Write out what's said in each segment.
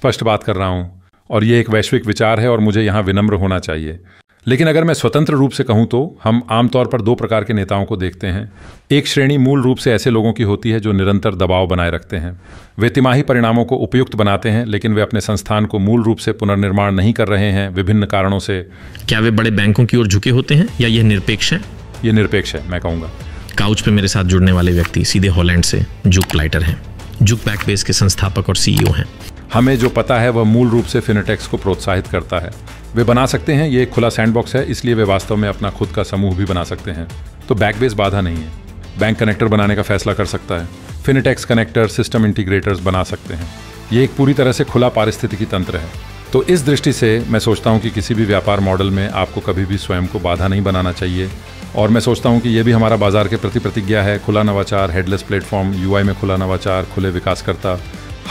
स्पष्ट बात कर रहा हूँ और ये एक वैश्विक विचार है और मुझे यहाँ विनम्र होना चाहिए लेकिन अगर मैं स्वतंत्र रूप से कहूँ तो हम आमतौर पर दो प्रकार के नेताओं को देखते हैं एक श्रेणी मूल रूप से ऐसे लोगों की होती है जो निरंतर दबाव बनाए रखते हैं वे तिमाही परिणामों को उपयुक्त बनाते हैं लेकिन वे अपने संस्थान को मूल रूप से पुनर्निर्माण नहीं कर रहे हैं विभिन्न कारणों से क्या वे बड़े बैंकों की ओर झुके होते हैं या यह निरपेक्ष है ये निरपेक्ष है मैं कहूँगा काउच पे मेरे साथ जुड़ने वाले व्यक्ति सीधे हॉलैंड से जुक लाइटर हैं जुक बैकबेस के संस्थापक और सीईओ हैं हमें जो पता है वह मूल रूप से फिनेटेक्स को प्रोत्साहित करता है वे बना सकते हैं ये एक खुला सैंडबॉक्स है इसलिए वे वास्तव में अपना खुद का समूह भी बना सकते हैं तो बैकबेस बाधा नहीं है बैंक कनेक्टर बनाने का फैसला कर सकता है फिनेटेक्स कनेक्टर सिस्टम इंटीग्रेटर्स बना सकते हैं ये एक पूरी तरह से खुला पारिस्थितिकी तंत्र है तो इस दृष्टि से मैं सोचता हूँ कि किसी भी व्यापार मॉडल में आपको कभी भी स्वयं को बाधा नहीं बनाना चाहिए और मैं सोचता हूँ कि यह भी हमारा बाजार के प्रति प्रतिज्ञा है खुला नवाचार हेडलेस प्लेटफॉर्म यूआई में खुला नवाचार खुले विकासकर्ता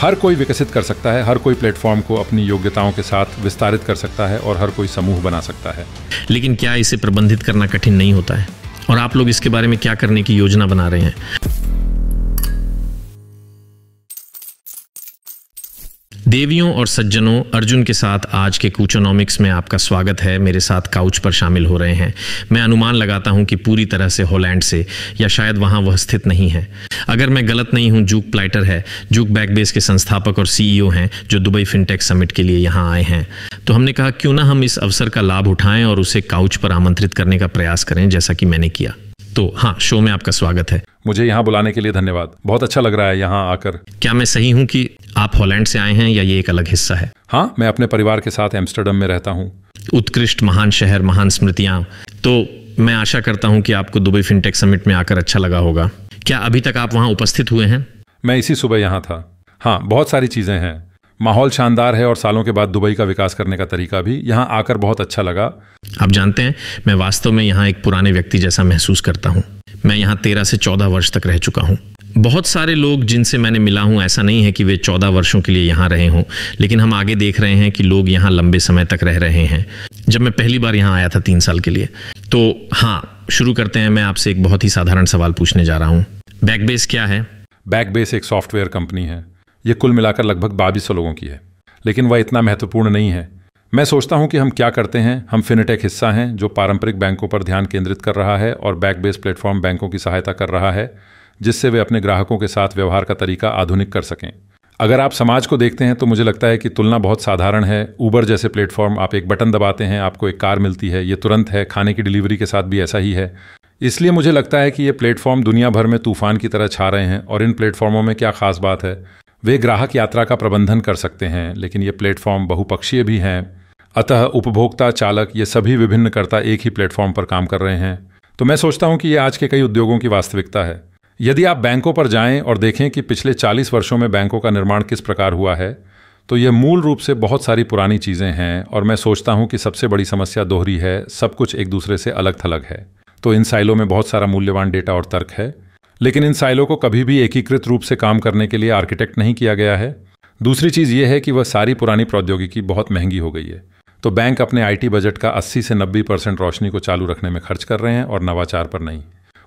हर कोई विकसित कर सकता है हर कोई प्लेटफॉर्म को अपनी योग्यताओं के साथ विस्तारित कर सकता है और हर कोई समूह बना सकता है लेकिन क्या इसे प्रबंधित करना कठिन नहीं होता है और आप लोग इसके बारे में क्या करने की योजना बना रहे हैं देवियों और सज्जनों अर्जुन के साथ आज के कूचोनॉमिक्स में आपका स्वागत है मेरे साथ काउच पर शामिल हो रहे हैं मैं अनुमान लगाता हूं कि पूरी तरह से हॉलैंड से या शायद वहां वह स्थित नहीं है अगर मैं गलत नहीं हूं जूक प्लाइटर है जूक बैकबेस के संस्थापक और सीईओ e हैं जो दुबई फिनटेक समिट के लिए यहाँ आए हैं तो हमने कहा क्यों ना हम इस अवसर का लाभ उठाएं और उसे काउच पर आमंत्रित करने का प्रयास करें जैसा कि मैंने किया तो हाँ शो में आपका स्वागत है मुझे यहाँ बुलाने के लिए धन्यवाद बहुत अच्छा लग रहा है यहाँ आकर क्या मैं सही हूँ कि आप हॉलैंड से आए हैं या ये एक अलग हिस्सा है हाँ मैं अपने परिवार के साथ एम्स्टर्डम में रहता हूँ उत्कृष्ट महान शहर महान स्मृतियाँ तो मैं आशा करता हूँ कि आपको दुबई फिनटेक समिट में आकर अच्छा लगा होगा क्या अभी तक आप वहाँ उपस्थित हुए हैं मैं इसी सुबह यहाँ था हाँ बहुत सारी चीज़ें हैं माहौल शानदार है और सालों के बाद दुबई का विकास करने का तरीका भी यहाँ आकर बहुत अच्छा लगा आप जानते हैं मैं वास्तव में यहाँ एक पुराने व्यक्ति जैसा महसूस करता हूँ मैं यहाँ तेरह से चौदह वर्ष तक रह चुका हूँ बहुत सारे लोग जिनसे मैंने मिला हूँ ऐसा नहीं है कि वे चौदह वर्षों के लिए यहाँ रहे हों लेकिन हम आगे देख रहे हैं कि लोग यहाँ लंबे समय तक रह रहे हैं जब मैं पहली बार यहाँ आया था तीन साल के लिए तो हाँ शुरू करते हैं मैं आपसे एक बहुत ही साधारण सवाल पूछने जा रहा हूँ बैकबेस क्या है बैकबेस एक सॉफ्टवेयर कंपनी है ये कुल मिलाकर लगभग बाईस सौ लोगों की है लेकिन वह इतना महत्वपूर्ण नहीं है मैं सोचता हूं कि हम क्या करते हैं हम फिनटेक हिस्सा हैं जो पारंपरिक बैंकों पर ध्यान केंद्रित कर रहा है और बैक बेस प्लेटफॉर्म बैंकों की सहायता कर रहा है जिससे वे अपने ग्राहकों के साथ व्यवहार का तरीका आधुनिक कर सकें अगर आप समाज को देखते हैं तो मुझे लगता है कि तुलना बहुत साधारण है ऊबर जैसे प्लेटफॉर्म आप एक बटन दबाते हैं आपको एक कार मिलती है ये तुरंत है खाने की डिलीवरी के साथ भी ऐसा ही है इसलिए मुझे लगता है कि ये प्लेटफॉर्म दुनिया भर में तूफान की तरह छा रहे हैं और इन प्लेटफॉर्मों में क्या खास बात है वे ग्राहक यात्रा का प्रबंधन कर सकते हैं लेकिन ये प्लेटफॉर्म बहुपक्षीय भी हैं अतः उपभोक्ता चालक ये सभी विभिन्न कर्ता एक ही प्लेटफॉर्म पर काम कर रहे हैं तो मैं सोचता हूं कि ये आज के कई उद्योगों की वास्तविकता है यदि आप बैंकों पर जाएं और देखें कि पिछले 40 वर्षों में बैंकों का निर्माण किस प्रकार हुआ है तो यह मूल रूप से बहुत सारी पुरानी चीज़ें हैं और मैं सोचता हूं कि सबसे बड़ी समस्या दोहरी है सब कुछ एक दूसरे से अलग थलग है तो इन साइलों में बहुत सारा मूल्यवान डेटा और तर्क है लेकिन इन साइलों को कभी भी एकीकृत रूप से काम करने के लिए आर्किटेक्ट नहीं किया गया है दूसरी चीज़ यह है कि वह सारी पुरानी प्रौद्योगिकी बहुत महंगी हो गई है तो बैंक अपने आईटी बजट का 80 से 90 परसेंट रोशनी को चालू रखने में खर्च कर रहे हैं और नवाचार पर नहीं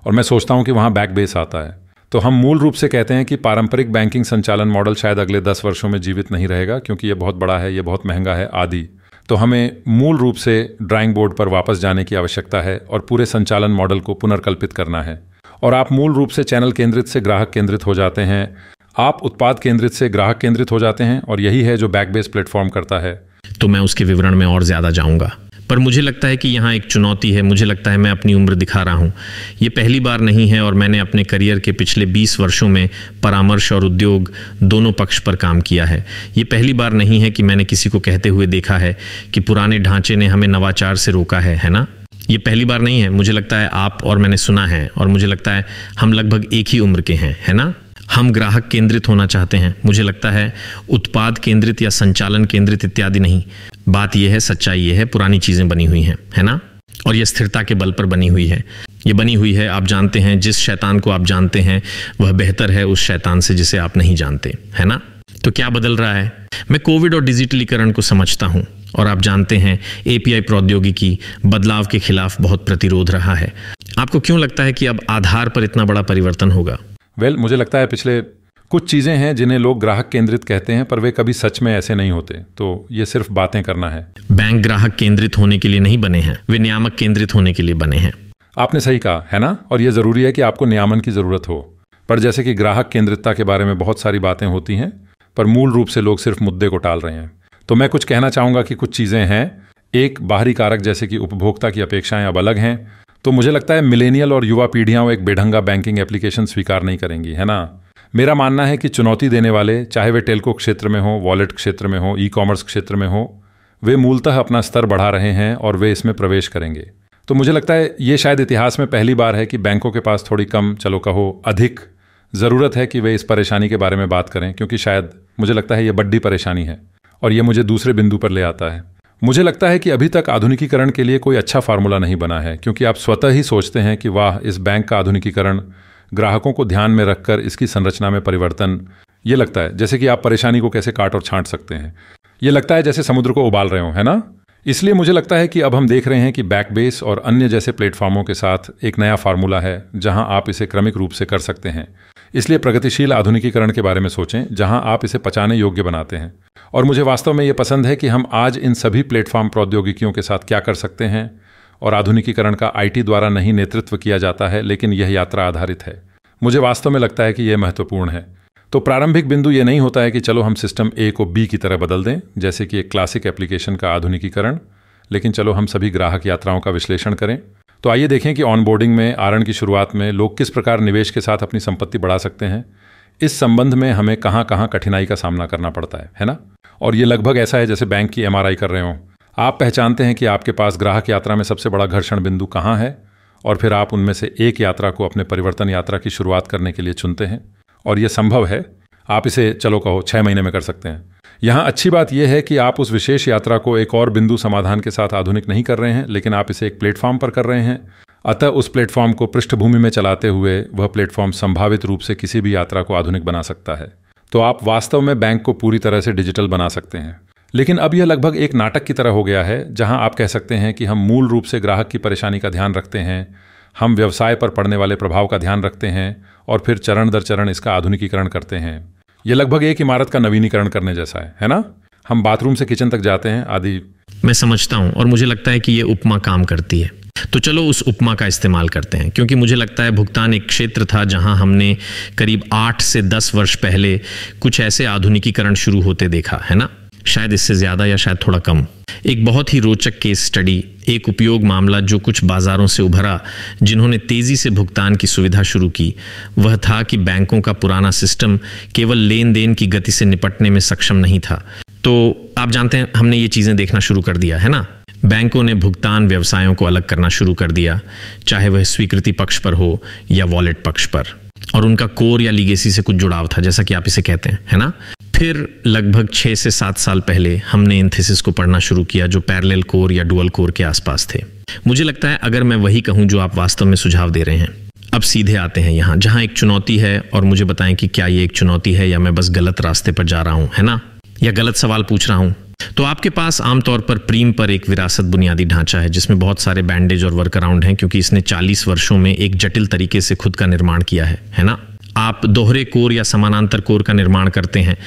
और मैं सोचता हूँ कि वहाँ बैक बेस आता है तो हम मूल रूप से कहते हैं कि पारंपरिक बैंकिंग संचालन मॉडल शायद अगले दस वर्षों में जीवित नहीं रहेगा क्योंकि ये बहुत बड़ा है ये बहुत महंगा है आदि तो हमें मूल रूप से ड्राइंग बोर्ड पर वापस जाने की आवश्यकता है और पूरे संचालन मॉडल को पुनर्कल्पित करना है और आप मूल रूप से चैनल केंद्रित से ग्राहक केंद्रित हो जाते हैं आप उत्पाद केंद्रित से ग्राहक केंद्रित हो जाते हैं और यही है जो बैकबेस प्लेटफॉर्म करता है तो मैं उसके विवरण में और ज़्यादा जाऊँगा पर मुझे लगता है कि यहाँ एक चुनौती है मुझे लगता है मैं अपनी उम्र दिखा रहा हूँ ये पहली बार नहीं है और मैंने अपने करियर के पिछले 20 वर्षों में परामर्श और उद्योग दोनों पक्ष पर काम किया है ये पहली बार नहीं है कि मैंने किसी को कहते हुए देखा है कि पुराने ढांचे ने हमें नवाचार से रोका है है ना ये पहली बार नहीं है मुझे लगता है आप और मैंने सुना है और मुझे लगता है हम लगभग एक ही उम्र के हैं है ना हम ग्राहक केंद्रित होना चाहते हैं मुझे लगता है उत्पाद केंद्रित या संचालन केंद्रित इत्यादि नहीं बात यह है सच्चाई यह है पुरानी चीज़ें बनी हुई हैं है ना और यह स्थिरता के बल पर बनी हुई है ये बनी हुई है आप जानते हैं जिस शैतान को आप जानते हैं वह बेहतर है उस शैतान से जिसे आप नहीं जानते है ना तो क्या बदल रहा है मैं कोविड और डिजिटलीकरण को समझता हूं और आप जानते हैं एपीआई प्रौद्योगिकी बदलाव के खिलाफ बहुत प्रतिरोध रहा है आपको क्यों लगता है कि अब आधार पर इतना बड़ा परिवर्तन होगा वेल well, मुझे लगता है पिछले कुछ चीज़ें हैं जिन्हें लोग ग्राहक केंद्रित कहते हैं पर वे कभी सच में ऐसे नहीं होते तो ये सिर्फ बातें करना है बैंक ग्राहक केंद्रित होने के लिए नहीं बने हैं वे नियामक केंद्रित होने के लिए बने हैं आपने सही कहा है ना और ये ज़रूरी है कि आपको नियामन की ज़रूरत हो पर जैसे कि ग्राहक केंद्रितता के बारे में बहुत सारी बातें होती हैं पर मूल रूप से लोग सिर्फ मुद्दे को टाल रहे हैं तो मैं कुछ कहना चाहूंगा कि कुछ चीज़ें हैं एक बाहरी कारक जैसे कि उपभोक्ता की अपेक्षाएं अब अलग हैं तो मुझे लगता है मिलेनियल और युवा पीढ़ियाँ एक बेढंगा बैंकिंग एप्लीकेशन स्वीकार नहीं करेंगी है ना मेरा मानना है कि चुनौती देने वाले चाहे वे टेलको क्षेत्र में हो वॉलेट क्षेत्र में हो ई कॉमर्स क्षेत्र में हो वे मूलतः अपना स्तर बढ़ा रहे हैं और वे इसमें प्रवेश करेंगे तो मुझे लगता है ये शायद इतिहास में पहली बार है कि बैंकों के पास थोड़ी कम चलो कहो अधिक ज़रूरत है कि वे इस परेशानी के बारे में बात करें क्योंकि शायद मुझे लगता है ये बड्डी परेशानी है और ये मुझे दूसरे बिंदु पर ले आता है मुझे लगता है कि अभी तक आधुनिकीकरण के लिए कोई अच्छा फार्मूला नहीं बना है क्योंकि आप स्वतः ही सोचते हैं कि वाह इस बैंक का आधुनिकीकरण ग्राहकों को ध्यान में रखकर इसकी संरचना में परिवर्तन ये लगता है जैसे कि आप परेशानी को कैसे काट और छांट सकते हैं ये लगता है जैसे समुद्र को उबाल रहे हो है ना इसलिए मुझे लगता है कि अब हम देख रहे हैं कि बैकबेस और अन्य जैसे प्लेटफॉर्मों के साथ एक नया फार्मूला है जहां आप इसे क्रमिक रूप से कर सकते हैं इसलिए प्रगतिशील आधुनिकीकरण के बारे में सोचें जहां आप इसे पचाने योग्य बनाते हैं और मुझे वास्तव में ये पसंद है कि हम आज इन सभी प्लेटफॉर्म प्रौद्योगिकियों के साथ क्या कर सकते हैं और आधुनिकीकरण का आईटी द्वारा नहीं नेतृत्व किया जाता है लेकिन यह यात्रा आधारित है मुझे वास्तव में लगता है कि यह महत्वपूर्ण है तो प्रारंभिक बिंदु ये नहीं होता है कि चलो हम सिस्टम ए को बी की तरह बदल दें जैसे कि एक क्लासिक एप्लीकेशन का आधुनिकीकरण लेकिन चलो हम सभी ग्राहक यात्राओं का विश्लेषण करें तो आइए देखें कि ऑनबोर्डिंग में आरण की शुरुआत में लोग किस प्रकार निवेश के साथ अपनी संपत्ति बढ़ा सकते हैं इस संबंध में हमें कहाँ कहाँ कठिनाई का सामना करना पड़ता है है ना और ये लगभग ऐसा है जैसे बैंक की एम कर रहे हो आप पहचानते हैं कि आपके पास ग्राहक यात्रा में सबसे बड़ा घर्षण बिंदु कहाँ है और फिर आप उनमें से एक यात्रा को अपने परिवर्तन यात्रा की शुरुआत करने के लिए चुनते हैं और यह संभव है आप इसे चलो कहो छः महीने में कर सकते हैं यहाँ अच्छी बात यह है कि आप उस विशेष यात्रा को एक और बिंदु समाधान के साथ आधुनिक नहीं कर रहे हैं लेकिन आप इसे एक प्लेटफॉर्म पर कर रहे हैं अतः उस प्लेटफॉर्म को पृष्ठभूमि में चलाते हुए वह प्लेटफॉर्म संभावित रूप से किसी भी यात्रा को आधुनिक बना सकता है तो आप वास्तव में बैंक को पूरी तरह से डिजिटल बना सकते हैं लेकिन अब यह लगभग एक नाटक की तरह हो गया है जहां आप कह सकते हैं कि हम मूल रूप से ग्राहक की परेशानी का ध्यान रखते हैं हम व्यवसाय पर पड़ने वाले प्रभाव का ध्यान रखते हैं और फिर चरण दर चरण इसका आधुनिकीकरण करते हैं ये लगभग एक इमारत का नवीनीकरण करने जैसा है है ना हम बाथरूम से किचन तक जाते हैं आदि मैं समझता हूँ और मुझे लगता है कि ये उपमा काम करती है तो चलो उस उपमा का इस्तेमाल करते हैं क्योंकि मुझे लगता है भुगतान एक क्षेत्र था जहां हमने करीब आठ से दस वर्ष पहले कुछ ऐसे आधुनिकीकरण शुरू होते देखा है ना शायद इससे ज़्यादा या शायद थोड़ा कम एक बहुत ही रोचक केस स्टडी एक उपयोग मामला जो कुछ बाजारों से उभरा जिन्होंने तेजी से भुगतान की सुविधा शुरू की वह था कि बैंकों का पुराना सिस्टम केवल लेन देन की गति से निपटने में सक्षम नहीं था तो आप जानते हैं हमने ये चीज़ें देखना शुरू कर दिया है ना बैंकों ने भुगतान व्यवसायों को अलग करना शुरू कर दिया चाहे वह स्वीकृति पक्ष पर हो या वॉलेट पक्ष पर और उनका कोर या लीगेसी से कुछ जुड़ाव था जैसा कि आप इसे कहते हैं है ना फिर लगभग छः से सात साल पहले हमने इन थीसिस को पढ़ना शुरू किया जो पैरेलल कोर या डुअल कोर के आसपास थे मुझे लगता है अगर मैं वही कहूं जो आप वास्तव में सुझाव दे रहे हैं अब सीधे आते हैं यहाँ जहाँ एक चुनौती है और मुझे बताएं कि क्या ये एक चुनौती है या मैं बस गलत रास्ते पर जा रहा हूँ है ना या गलत सवाल पूछ रहा हूँ तो आपके पास आमतौर पर प्रीम पर एक विरासत बुनियादी ढांचा है जिसमें बहुत सारे बैंडेज और वर्क अराउंड हैं क्योंकि इसने 40 वर्षों में एक जटिल तरीके से खुद का निर्माण किया है है ना आप दोहरे कोर या समानांतर कोर का निर्माण करते हैं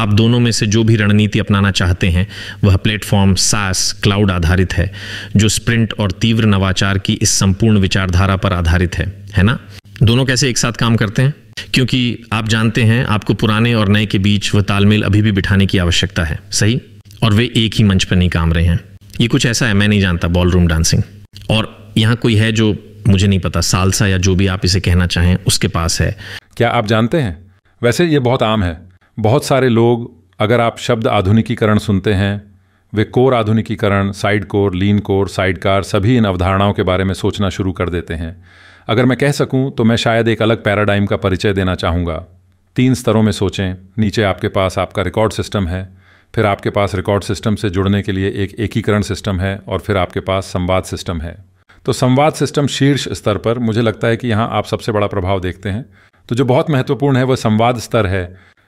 आप दोनों में से जो भी रणनीति अपनाना चाहते हैं वह प्लेटफॉर्म सास क्लाउड आधारित है जो स्प्रिंट और तीव्र नवाचार की इस संपूर्ण विचारधारा पर आधारित है है ना दोनों कैसे एक साथ काम करते हैं क्योंकि आप जानते हैं आपको पुराने और नए के बीच वह तालमेल अभी भी बिठाने की आवश्यकता है सही और वे एक ही मंच पर नहीं काम रहे हैं ये कुछ ऐसा है मैं नहीं जानता बॉलरूम डांसिंग और यहाँ कोई है जो मुझे नहीं पता सालसा या जो भी आप इसे कहना चाहें उसके पास है क्या आप जानते हैं वैसे ये बहुत आम है बहुत सारे लोग अगर आप शब्द आधुनिकीकरण सुनते हैं वे कोर आधुनिकीकरण side core lean core side car सभी इन अवधारणाओं के बारे में सोचना शुरू कर देते हैं अगर मैं कह सकूं तो मैं शायद एक अलग पैराडाइम का परिचय देना चाहूँगा तीन स्तरों में सोचें नीचे आपके पास आपका रिकॉर्ड सिस्टम है फिर आपके पास रिकॉर्ड सिस्टम से जुड़ने के लिए एक एकीकरण सिस्टम है और फिर आपके पास संवाद सिस्टम है तो संवाद सिस्टम शीर्ष स्तर पर मुझे लगता है कि यहाँ आप सबसे बड़ा प्रभाव देखते हैं तो जो बहुत महत्वपूर्ण है वह संवाद स्तर है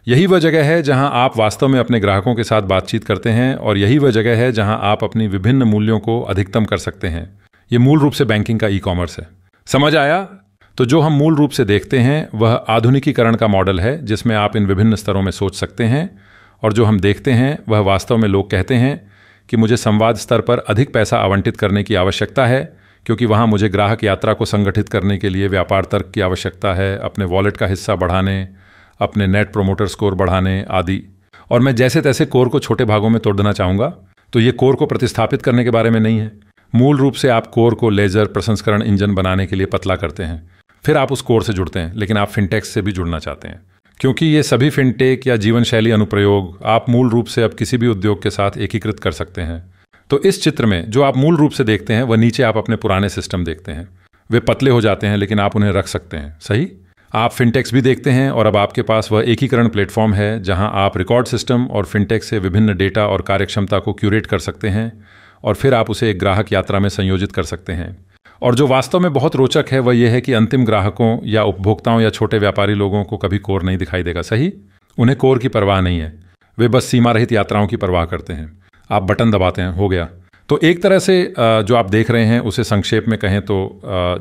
यही वह जगह है जहाँ आप वास्तव में अपने ग्राहकों के साथ बातचीत करते हैं और यही वह जगह है जहां आप अपनी विभिन्न मूल्यों को अधिकतम कर सकते हैं ये मूल रूप से बैंकिंग का ई कॉमर्स है समझ आया तो जो हम मूल रूप से देखते हैं वह आधुनिकीकरण का मॉडल है जिसमें आप इन विभिन्न स्तरों में सोच सकते हैं और जो हम देखते हैं वह वास्तव में लोग कहते हैं कि मुझे संवाद स्तर पर अधिक पैसा आवंटित करने की आवश्यकता है क्योंकि वहाँ मुझे ग्राहक यात्रा को संगठित करने के लिए व्यापार तर्क की आवश्यकता है अपने वॉलेट का हिस्सा बढ़ाने अपने नेट प्रोमोटर स्कोर बढ़ाने आदि और मैं जैसे तैसे कोर को छोटे भागों में तोड़ देना चाहूँगा तो ये कोर को प्रतिस्थापित करने के बारे में नहीं है मूल रूप से आप कोर को लेजर प्रसंस्करण इंजन बनाने के लिए पतला करते हैं फिर आप उस कोर से जुड़ते हैं लेकिन आप फिनटेक्स से भी जुड़ना चाहते हैं क्योंकि ये सभी फिनटेक या जीवन शैली अनुप्रयोग आप मूल रूप से अब किसी भी उद्योग के साथ एकीकृत कर सकते हैं तो इस चित्र में जो आप मूल रूप से देखते हैं वह नीचे आप अपने पुराने सिस्टम देखते हैं वे पतले हो जाते हैं लेकिन आप उन्हें रख सकते हैं सही आप फिनटेक्स भी देखते हैं और अब आपके पास वह एकीकरण प्लेटफॉर्म है जहां आप रिकॉर्ड सिस्टम और फिनटेक्स से विभिन्न डेटा और कार्यक्षमता को क्यूरेट कर सकते हैं और फिर आप उसे एक ग्राहक यात्रा में संयोजित कर सकते हैं और जो वास्तव में बहुत रोचक है वह यह है कि अंतिम ग्राहकों या उपभोक्ताओं या छोटे व्यापारी लोगों को कभी कोर नहीं दिखाई देगा सही उन्हें कोर की परवाह नहीं है वे बस सीमा रहित यात्राओं की परवाह करते हैं आप बटन दबाते हैं हो गया तो एक तरह से जो आप देख रहे हैं उसे संक्षेप में कहें तो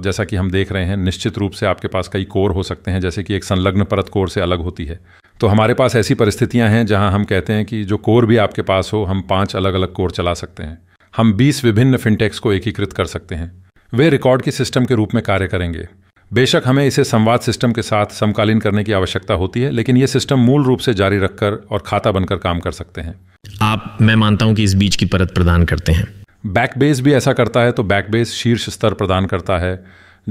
जैसा कि हम देख रहे हैं निश्चित रूप से आपके पास कई कोर हो सकते हैं जैसे कि एक संलग्न परत कोर से अलग होती है तो हमारे पास ऐसी परिस्थितियां हैं जहां हम कहते हैं कि जो कोर भी आपके पास हो हम पांच अलग अलग कोर चला सकते हैं हम 20 विभिन्न फिनटेक्स को एकीकृत कर सकते हैं वे रिकॉर्ड के सिस्टम के रूप में कार्य करेंगे बेशक हमें इसे संवाद सिस्टम के साथ समकालीन करने की आवश्यकता होती है लेकिन ये सिस्टम मूल रूप से जारी रखकर और खाता बनकर काम कर सकते हैं आप मैं मानता हूं कि इस बीच की परत प्रदान करते हैं बैकबेस भी ऐसा करता है तो बैकबेस शीर्ष स्तर प्रदान करता है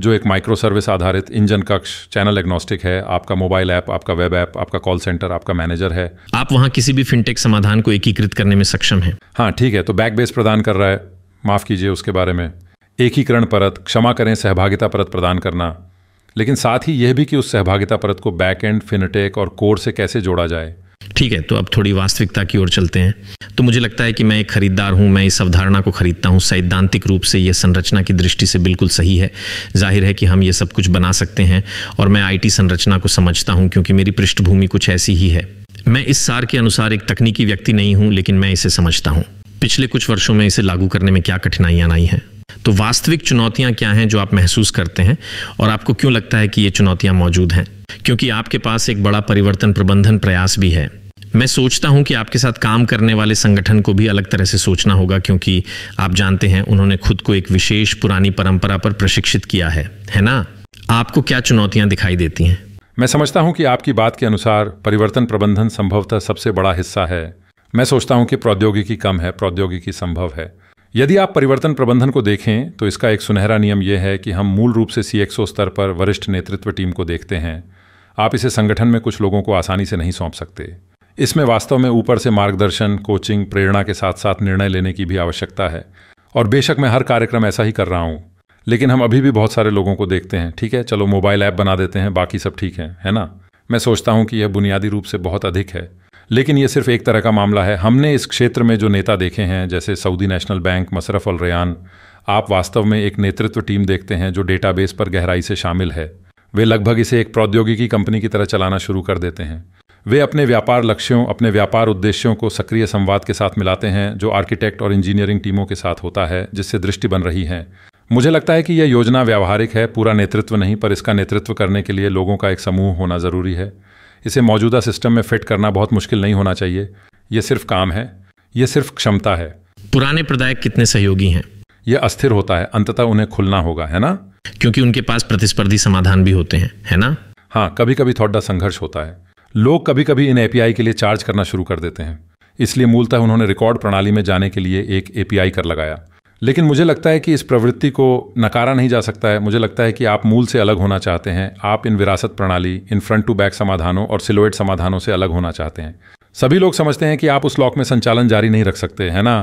जो एक माइक्रो सर्विस आधारित इंजन कक्ष चैनल एग्नोस्टिक है आपका मोबाइल ऐप आपका वेब ऐप आपका कॉल सेंटर आपका मैनेजर है आप वहाँ किसी भी फिनटेक समाधान को एकीकृत करने में सक्षम है हाँ ठीक है तो बैकबेस प्रदान कर रहा है माफ़ कीजिए उसके बारे में एकीकरण परत क्षमा करें सहभागिता परत प्रदान करना लेकिन साथ ही यह भी कि उस सहभागिता परत को बैक एंड फिनटेक और कोर से कैसे जोड़ा जाए ठीक है तो अब थोड़ी वास्तविकता की ओर चलते हैं तो मुझे लगता है कि मैं एक खरीदार हूँ मैं इस अवधारणा को खरीदता हूँ सैद्धांतिक रूप से यह संरचना की दृष्टि से बिल्कुल सही है जाहिर है कि हम ये सब कुछ बना सकते हैं और मैं आईटी संरचना को समझता हूँ क्योंकि मेरी पृष्ठभूमि कुछ ऐसी ही है मैं इस सार के अनुसार एक तकनीकी व्यक्ति नहीं हूँ लेकिन मैं इसे समझता हूँ पिछले कुछ वर्षों में इसे लागू करने में क्या कठिनाइयाँ आई हैं तो वास्तविक चुनौतियां क्या हैं जो आप महसूस करते हैं और आपको क्यों लगता है कि ये चुनौतियां मौजूद हैं क्योंकि आपके पास एक बड़ा परिवर्तन प्रबंधन प्रयास भी है मैं सोचता हूं कि आपके साथ काम करने वाले संगठन को भी अलग तरह से सोचना होगा क्योंकि आप जानते हैं उन्होंने खुद को एक विशेष पुरानी परंपरा पर प्रशिक्षित किया है है ना आपको क्या चुनौतियां दिखाई देती हैं मैं समझता हूं कि आपकी बात के अनुसार परिवर्तन प्रबंधन संभवतः सबसे बड़ा हिस्सा है मैं सोचता हूं कि प्रौद्योगिकी कम है प्रौद्योगिकी संभव है यदि आप परिवर्तन प्रबंधन को देखें तो इसका एक सुनहरा नियम यह है कि हम मूल रूप से सी स्तर पर वरिष्ठ नेतृत्व टीम को देखते हैं आप इसे संगठन में कुछ लोगों को आसानी से नहीं सौंप सकते इसमें वास्तव में ऊपर से मार्गदर्शन कोचिंग प्रेरणा के साथ साथ निर्णय लेने की भी आवश्यकता है और बेशक मैं हर कार्यक्रम ऐसा ही कर रहा हूँ लेकिन हम अभी भी बहुत सारे लोगों को देखते हैं ठीक है चलो मोबाइल ऐप बना देते हैं बाकी सब ठीक है है ना मैं सोचता हूँ कि यह बुनियादी रूप से बहुत अधिक है लेकिन ये सिर्फ एक तरह का मामला है हमने इस क्षेत्र में जो नेता देखे हैं जैसे Saudi National Bank Masraf Al Rayan आप वास्तव में एक नेतृत्व टीम देखते हैं जो डेटाबेस पर गहराई से शामिल है वे लगभग इसे एक प्रौद्योगिकी कंपनी की तरह चलाना शुरू कर देते हैं वे अपने व्यापार लक्ष्यों अपने व्यापार उद्देश्यों को सक्रिय संवाद के साथ मिलाते हैं जो आर्किटेक्ट और इंजीनियरिंग टीमों के साथ होता है जिससे दृष्टि बन रही है मुझे लगता है कि यह योजना व्यावहारिक है पूरा नेतृत्व नहीं पर इसका नेतृत्व करने के लिए लोगों का एक समूह होना जरूरी है इसे मौजूदा सिस्टम में फिट करना बहुत मुश्किल नहीं होना चाहिए ये सिर्फ काम है ये सिर्फ क्षमता है पुराने प्रदायक कितने सहयोगी हैं ये अस्थिर होता है अंततः उन्हें खुलना होगा है ना क्योंकि उनके पास प्रतिस्पर्धी समाधान भी होते हैं है ना हाँ कभी कभी थोड़ा संघर्ष होता है लोग कभी कभी इन एपीआई के लिए चार्ज करना शुरू कर देते हैं इसलिए मूलतः उन्होंने रिकॉर्ड प्रणाली में जाने के लिए एक एपीआई कर लगाया लेकिन मुझे लगता है कि इस प्रवृत्ति को नकारा नहीं जा सकता है मुझे लगता है कि आप मूल से अलग होना चाहते हैं आप इन विरासत प्रणाली इन फ्रंट टू बैक समाधानों और सिलोएट समाधानों से अलग होना चाहते हैं सभी लोग समझते हैं कि आप उस लॉक में संचालन जारी नहीं रख सकते है ना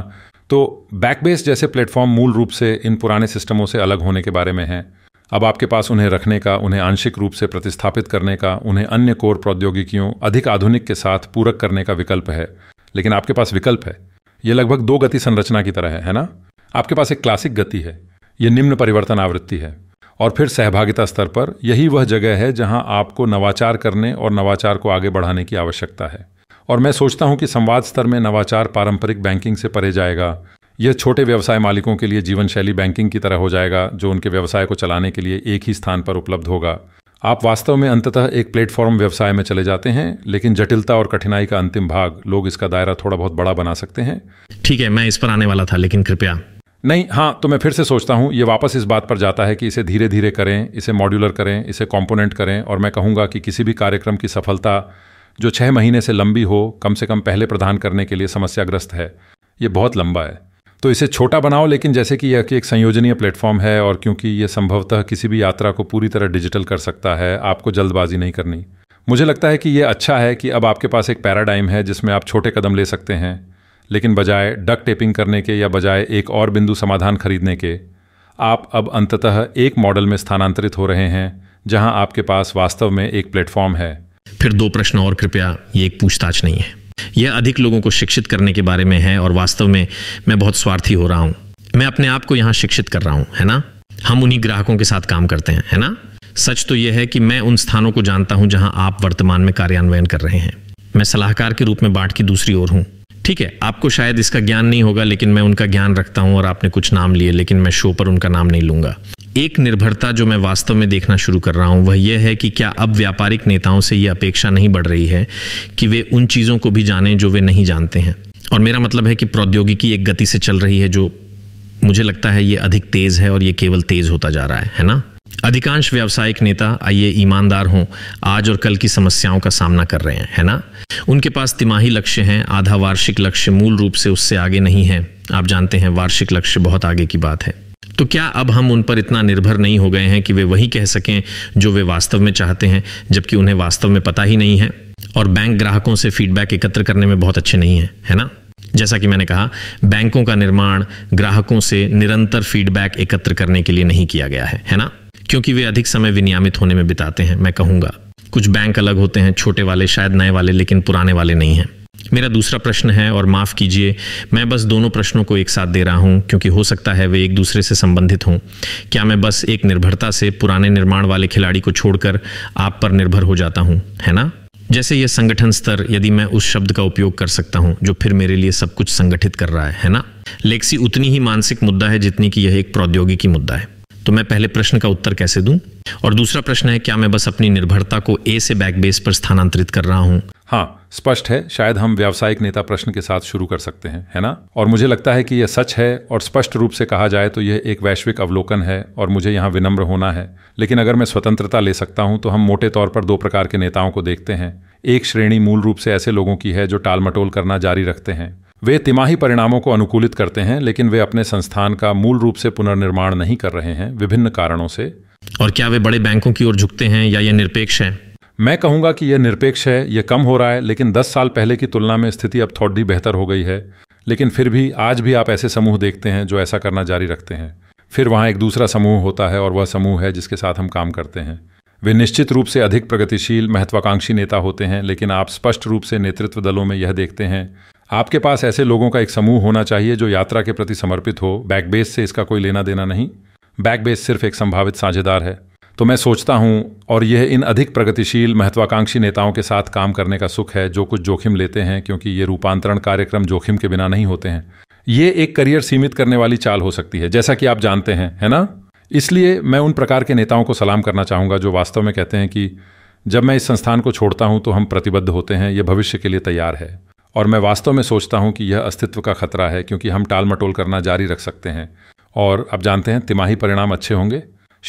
तो बैकबेस जैसे प्लेटफॉर्म मूल रूप से इन पुराने सिस्टमों से अलग होने के बारे में हैं अब आपके पास उन्हें रखने का उन्हें आंशिक रूप से प्रतिस्थापित करने का उन्हें अन्य कोर प्रौद्योगिकियों अधिक आधुनिक के साथ पूरक करने का विकल्प है लेकिन आपके पास विकल्प है ये लगभग दो गति संरचना की तरह है है ना आपके पास एक क्लासिक गति है ये निम्न परिवर्तन आवृत्ति है और फिर सहभागिता स्तर पर यही वह जगह है जहां आपको नवाचार करने और नवाचार को आगे बढ़ाने की आवश्यकता है और मैं सोचता हूं कि संवाद स्तर में नवाचार पारंपरिक बैंकिंग से परे जाएगा यह छोटे व्यवसाय मालिकों के लिए जीवन शैली बैंकिंग की तरह हो जाएगा जो उनके व्यवसाय को चलाने के लिए एक ही स्थान पर उपलब्ध होगा आप वास्तव में अंततः एक प्लेटफॉर्म व्यवसाय में चले जाते हैं लेकिन जटिलता और कठिनाई का अंतिम भाग लोग इसका दायरा थोड़ा बहुत बड़ा बना सकते हैं ठीक है मैं इस पर आने वाला था लेकिन कृपया नहीं हाँ तो मैं फिर से सोचता हूँ ये वापस इस बात पर जाता है कि इसे धीरे धीरे करें इसे मॉड्यूलर करें इसे कॉम्पोनेंट करें और मैं कहूँगा कि किसी भी कार्यक्रम की सफलता जो छः महीने से लंबी हो कम से कम पहले प्रदान करने के लिए समस्याग्रस्त है ये बहुत लंबा है तो इसे छोटा बनाओ लेकिन जैसे कि यह कि एक संयोजनीय प्लेटफॉर्म है और क्योंकि ये संभवतः किसी भी यात्रा को पूरी तरह डिजिटल कर सकता है आपको जल्दबाजी नहीं करनी मुझे लगता है कि ये अच्छा है कि अब आपके पास एक पैराडाइम है जिसमें आप छोटे कदम ले सकते हैं लेकिन बजाय डक टेपिंग करने के या बजाय एक और बिंदु समाधान खरीदने के आप अब अंततः एक मॉडल में स्थानांतरित हो रहे हैं जहां आपके पास वास्तव में एक प्लेटफॉर्म है फिर दो प्रश्न और कृपया ये एक पूछताछ नहीं है यह अधिक लोगों को शिक्षित करने के बारे में है और वास्तव में मैं बहुत स्वार्थी हो रहा हूँ मैं अपने आप को यहाँ शिक्षित कर रहा हूँ है ना हम उन्हीं ग्राहकों के साथ काम करते हैं है ना सच तो यह है कि मैं उन स्थानों को जानता हूँ जहाँ आप वर्तमान में कार्यान्वयन कर रहे हैं मैं सलाहकार के रूप में बाढ़ की दूसरी ओर हूँ ठीक है आपको शायद इसका ज्ञान नहीं होगा लेकिन मैं उनका ज्ञान रखता हूं और आपने कुछ नाम लिए लेकिन मैं शो पर उनका नाम नहीं लूंगा एक निर्भरता जो मैं वास्तव में देखना शुरू कर रहा हूं वह यह है कि क्या अब व्यापारिक नेताओं से यह अपेक्षा नहीं बढ़ रही है कि वे उन चीज़ों को भी जानें जो वे नहीं जानते हैं और मेरा मतलब है कि प्रौद्योगिकी एक गति से चल रही है जो मुझे लगता है ये अधिक तेज़ है और ये केवल तेज़ होता जा रहा है है ना अधिकांश व्यावसायिक नेता आइए ईमानदार हों आज और कल की समस्याओं का सामना कर रहे हैं है ना उनके पास तिमाही लक्ष्य हैं आधा वार्षिक लक्ष्य मूल रूप से उससे आगे नहीं है आप जानते हैं वार्षिक लक्ष्य बहुत आगे की बात है तो क्या अब हम उन पर इतना निर्भर नहीं हो गए हैं कि वे वही कह सकें जो वे वास्तव में चाहते हैं जबकि उन्हें वास्तव में पता ही नहीं है और बैंक ग्राहकों से फीडबैक एकत्र करने में बहुत अच्छे नहीं है, है ना जैसा कि मैंने कहा बैंकों का निर्माण ग्राहकों से निरंतर फीडबैक एकत्र करने के लिए नहीं किया गया है है ना क्योंकि वे अधिक समय विनियामित होने में बिताते हैं मैं कहूँगा कुछ बैंक अलग होते हैं छोटे वाले शायद नए वाले लेकिन पुराने वाले नहीं हैं मेरा दूसरा प्रश्न है और माफ़ कीजिए मैं बस दोनों प्रश्नों को एक साथ दे रहा हूँ क्योंकि हो सकता है वे एक दूसरे से संबंधित हों क्या मैं बस एक निर्भरता से पुराने निर्माण वाले खिलाड़ी को छोड़कर आप पर निर्भर हो जाता हूँ है ना जैसे यह संगठन स्तर यदि मैं उस शब्द का उपयोग कर सकता हूँ जो फिर मेरे लिए सब कुछ संगठित कर रहा है है ना लेक्सी उतनी ही मानसिक मुद्दा है जितनी कि यह एक प्रौद्योगिकी मुद्दा है तो मैं पहले प्रश्न का उत्तर कैसे दूं और दूसरा प्रश्न है क्या मैं बस अपनी निर्भरता को ए से बैक बेस पर स्थानांतरित कर रहा हूं हाँ स्पष्ट है शायद हम व्यावसायिक नेता प्रश्न के साथ शुरू कर सकते हैं है ना और मुझे लगता है कि यह सच है और स्पष्ट रूप से कहा जाए तो यह एक वैश्विक अवलोकन है और मुझे यहाँ विनम्र होना है लेकिन अगर मैं स्वतंत्रता ले सकता हूँ तो हम मोटे तौर पर दो प्रकार के नेताओं को देखते हैं एक श्रेणी मूल रूप से ऐसे लोगों की है जो टालमटोल करना जारी रखते हैं वे तिमाही परिणामों को अनुकूलित करते हैं लेकिन वे अपने संस्थान का मूल रूप से पुनर्निर्माण नहीं कर रहे हैं विभिन्न कारणों से और क्या वे बड़े बैंकों की ओर झुकते हैं या ये निरपेक्ष है मैं कहूंगा कि यह निरपेक्ष है यह कम हो रहा है लेकिन दस साल पहले की तुलना में स्थिति अब थोड़ी बेहतर हो गई है लेकिन फिर भी आज भी आप ऐसे समूह देखते हैं जो ऐसा करना जारी रखते हैं फिर वहाँ एक दूसरा समूह होता है और वह समूह है जिसके साथ हम काम करते हैं वे निश्चित रूप से अधिक प्रगतिशील महत्वाकांक्षी नेता होते हैं लेकिन आप स्पष्ट रूप से नेतृत्व दलों में यह देखते हैं आपके पास ऐसे लोगों का एक समूह होना चाहिए जो यात्रा के प्रति समर्पित हो बैकबेस से इसका कोई लेना देना नहीं बैकबेस सिर्फ एक संभावित साझेदार है तो मैं सोचता हूँ और यह इन अधिक प्रगतिशील महत्वाकांक्षी नेताओं के साथ काम करने का सुख है जो कुछ जोखिम लेते हैं क्योंकि ये रूपांतरण कार्यक्रम जोखिम के बिना नहीं होते हैं ये एक करियर सीमित करने वाली चाल हो सकती है जैसा कि आप जानते हैं है ना इसलिए मैं उन प्रकार के नेताओं को सलाम करना चाहूँगा जो वास्तव में कहते हैं कि जब मैं इस संस्थान को छोड़ता हूँ तो हम प्रतिबद्ध होते हैं यह भविष्य के लिए तैयार है और मैं वास्तव में सोचता हूँ कि यह अस्तित्व का खतरा है क्योंकि हम टाल मटोल करना जारी रख सकते हैं और आप जानते हैं तिमाही परिणाम अच्छे होंगे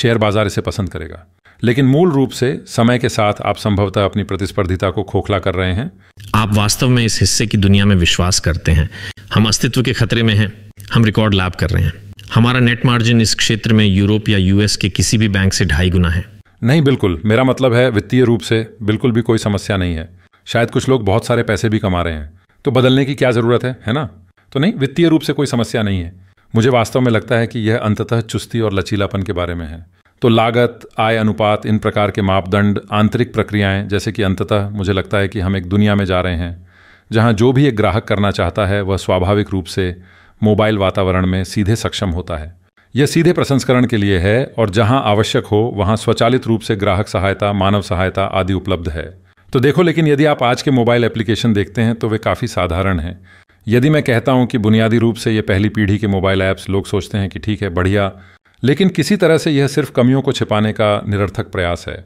शेयर बाजार इसे पसंद करेगा लेकिन मूल रूप से समय के साथ आप संभवतः अपनी प्रतिस्पर्धिता को खोखला कर रहे हैं आप वास्तव में इस हिस्से की दुनिया में विश्वास करते हैं हम अस्तित्व के खतरे में हैं हम रिकॉर्ड लाभ कर रहे हैं हमारा नेट मार्जिन इस क्षेत्र में यूरोप या यूएस के किसी भी बैंक से ढाई गुना है नहीं बिल्कुल मेरा मतलब है वित्तीय रूप से बिल्कुल भी कोई समस्या नहीं है शायद कुछ लोग बहुत सारे पैसे भी कमा रहे हैं तो बदलने की क्या ज़रूरत है है ना तो नहीं वित्तीय रूप से कोई समस्या नहीं है मुझे वास्तव में लगता है कि यह अंततः चुस्ती और लचीलापन के बारे में है तो लागत आय अनुपात इन प्रकार के मापदंड आंतरिक प्रक्रियाएं जैसे कि अंततः मुझे लगता है कि हम एक दुनिया में जा रहे हैं जहां जो भी एक ग्राहक करना चाहता है वह स्वाभाविक रूप से मोबाइल वातावरण में सीधे सक्षम होता है यह सीधे प्रसंस्करण के लिए है और जहां आवश्यक हो वहां स्वचालित रूप से ग्राहक सहायता मानव सहायता आदि उपलब्ध है तो देखो लेकिन यदि आप आज के मोबाइल एप्लीकेशन देखते हैं तो वे काफ़ी साधारण हैं यदि मैं कहता हूं कि बुनियादी रूप से ये पहली पीढ़ी के मोबाइल ऐप्स लोग सोचते हैं कि ठीक है बढ़िया लेकिन किसी तरह से यह सिर्फ कमियों को छिपाने का निरर्थक प्रयास है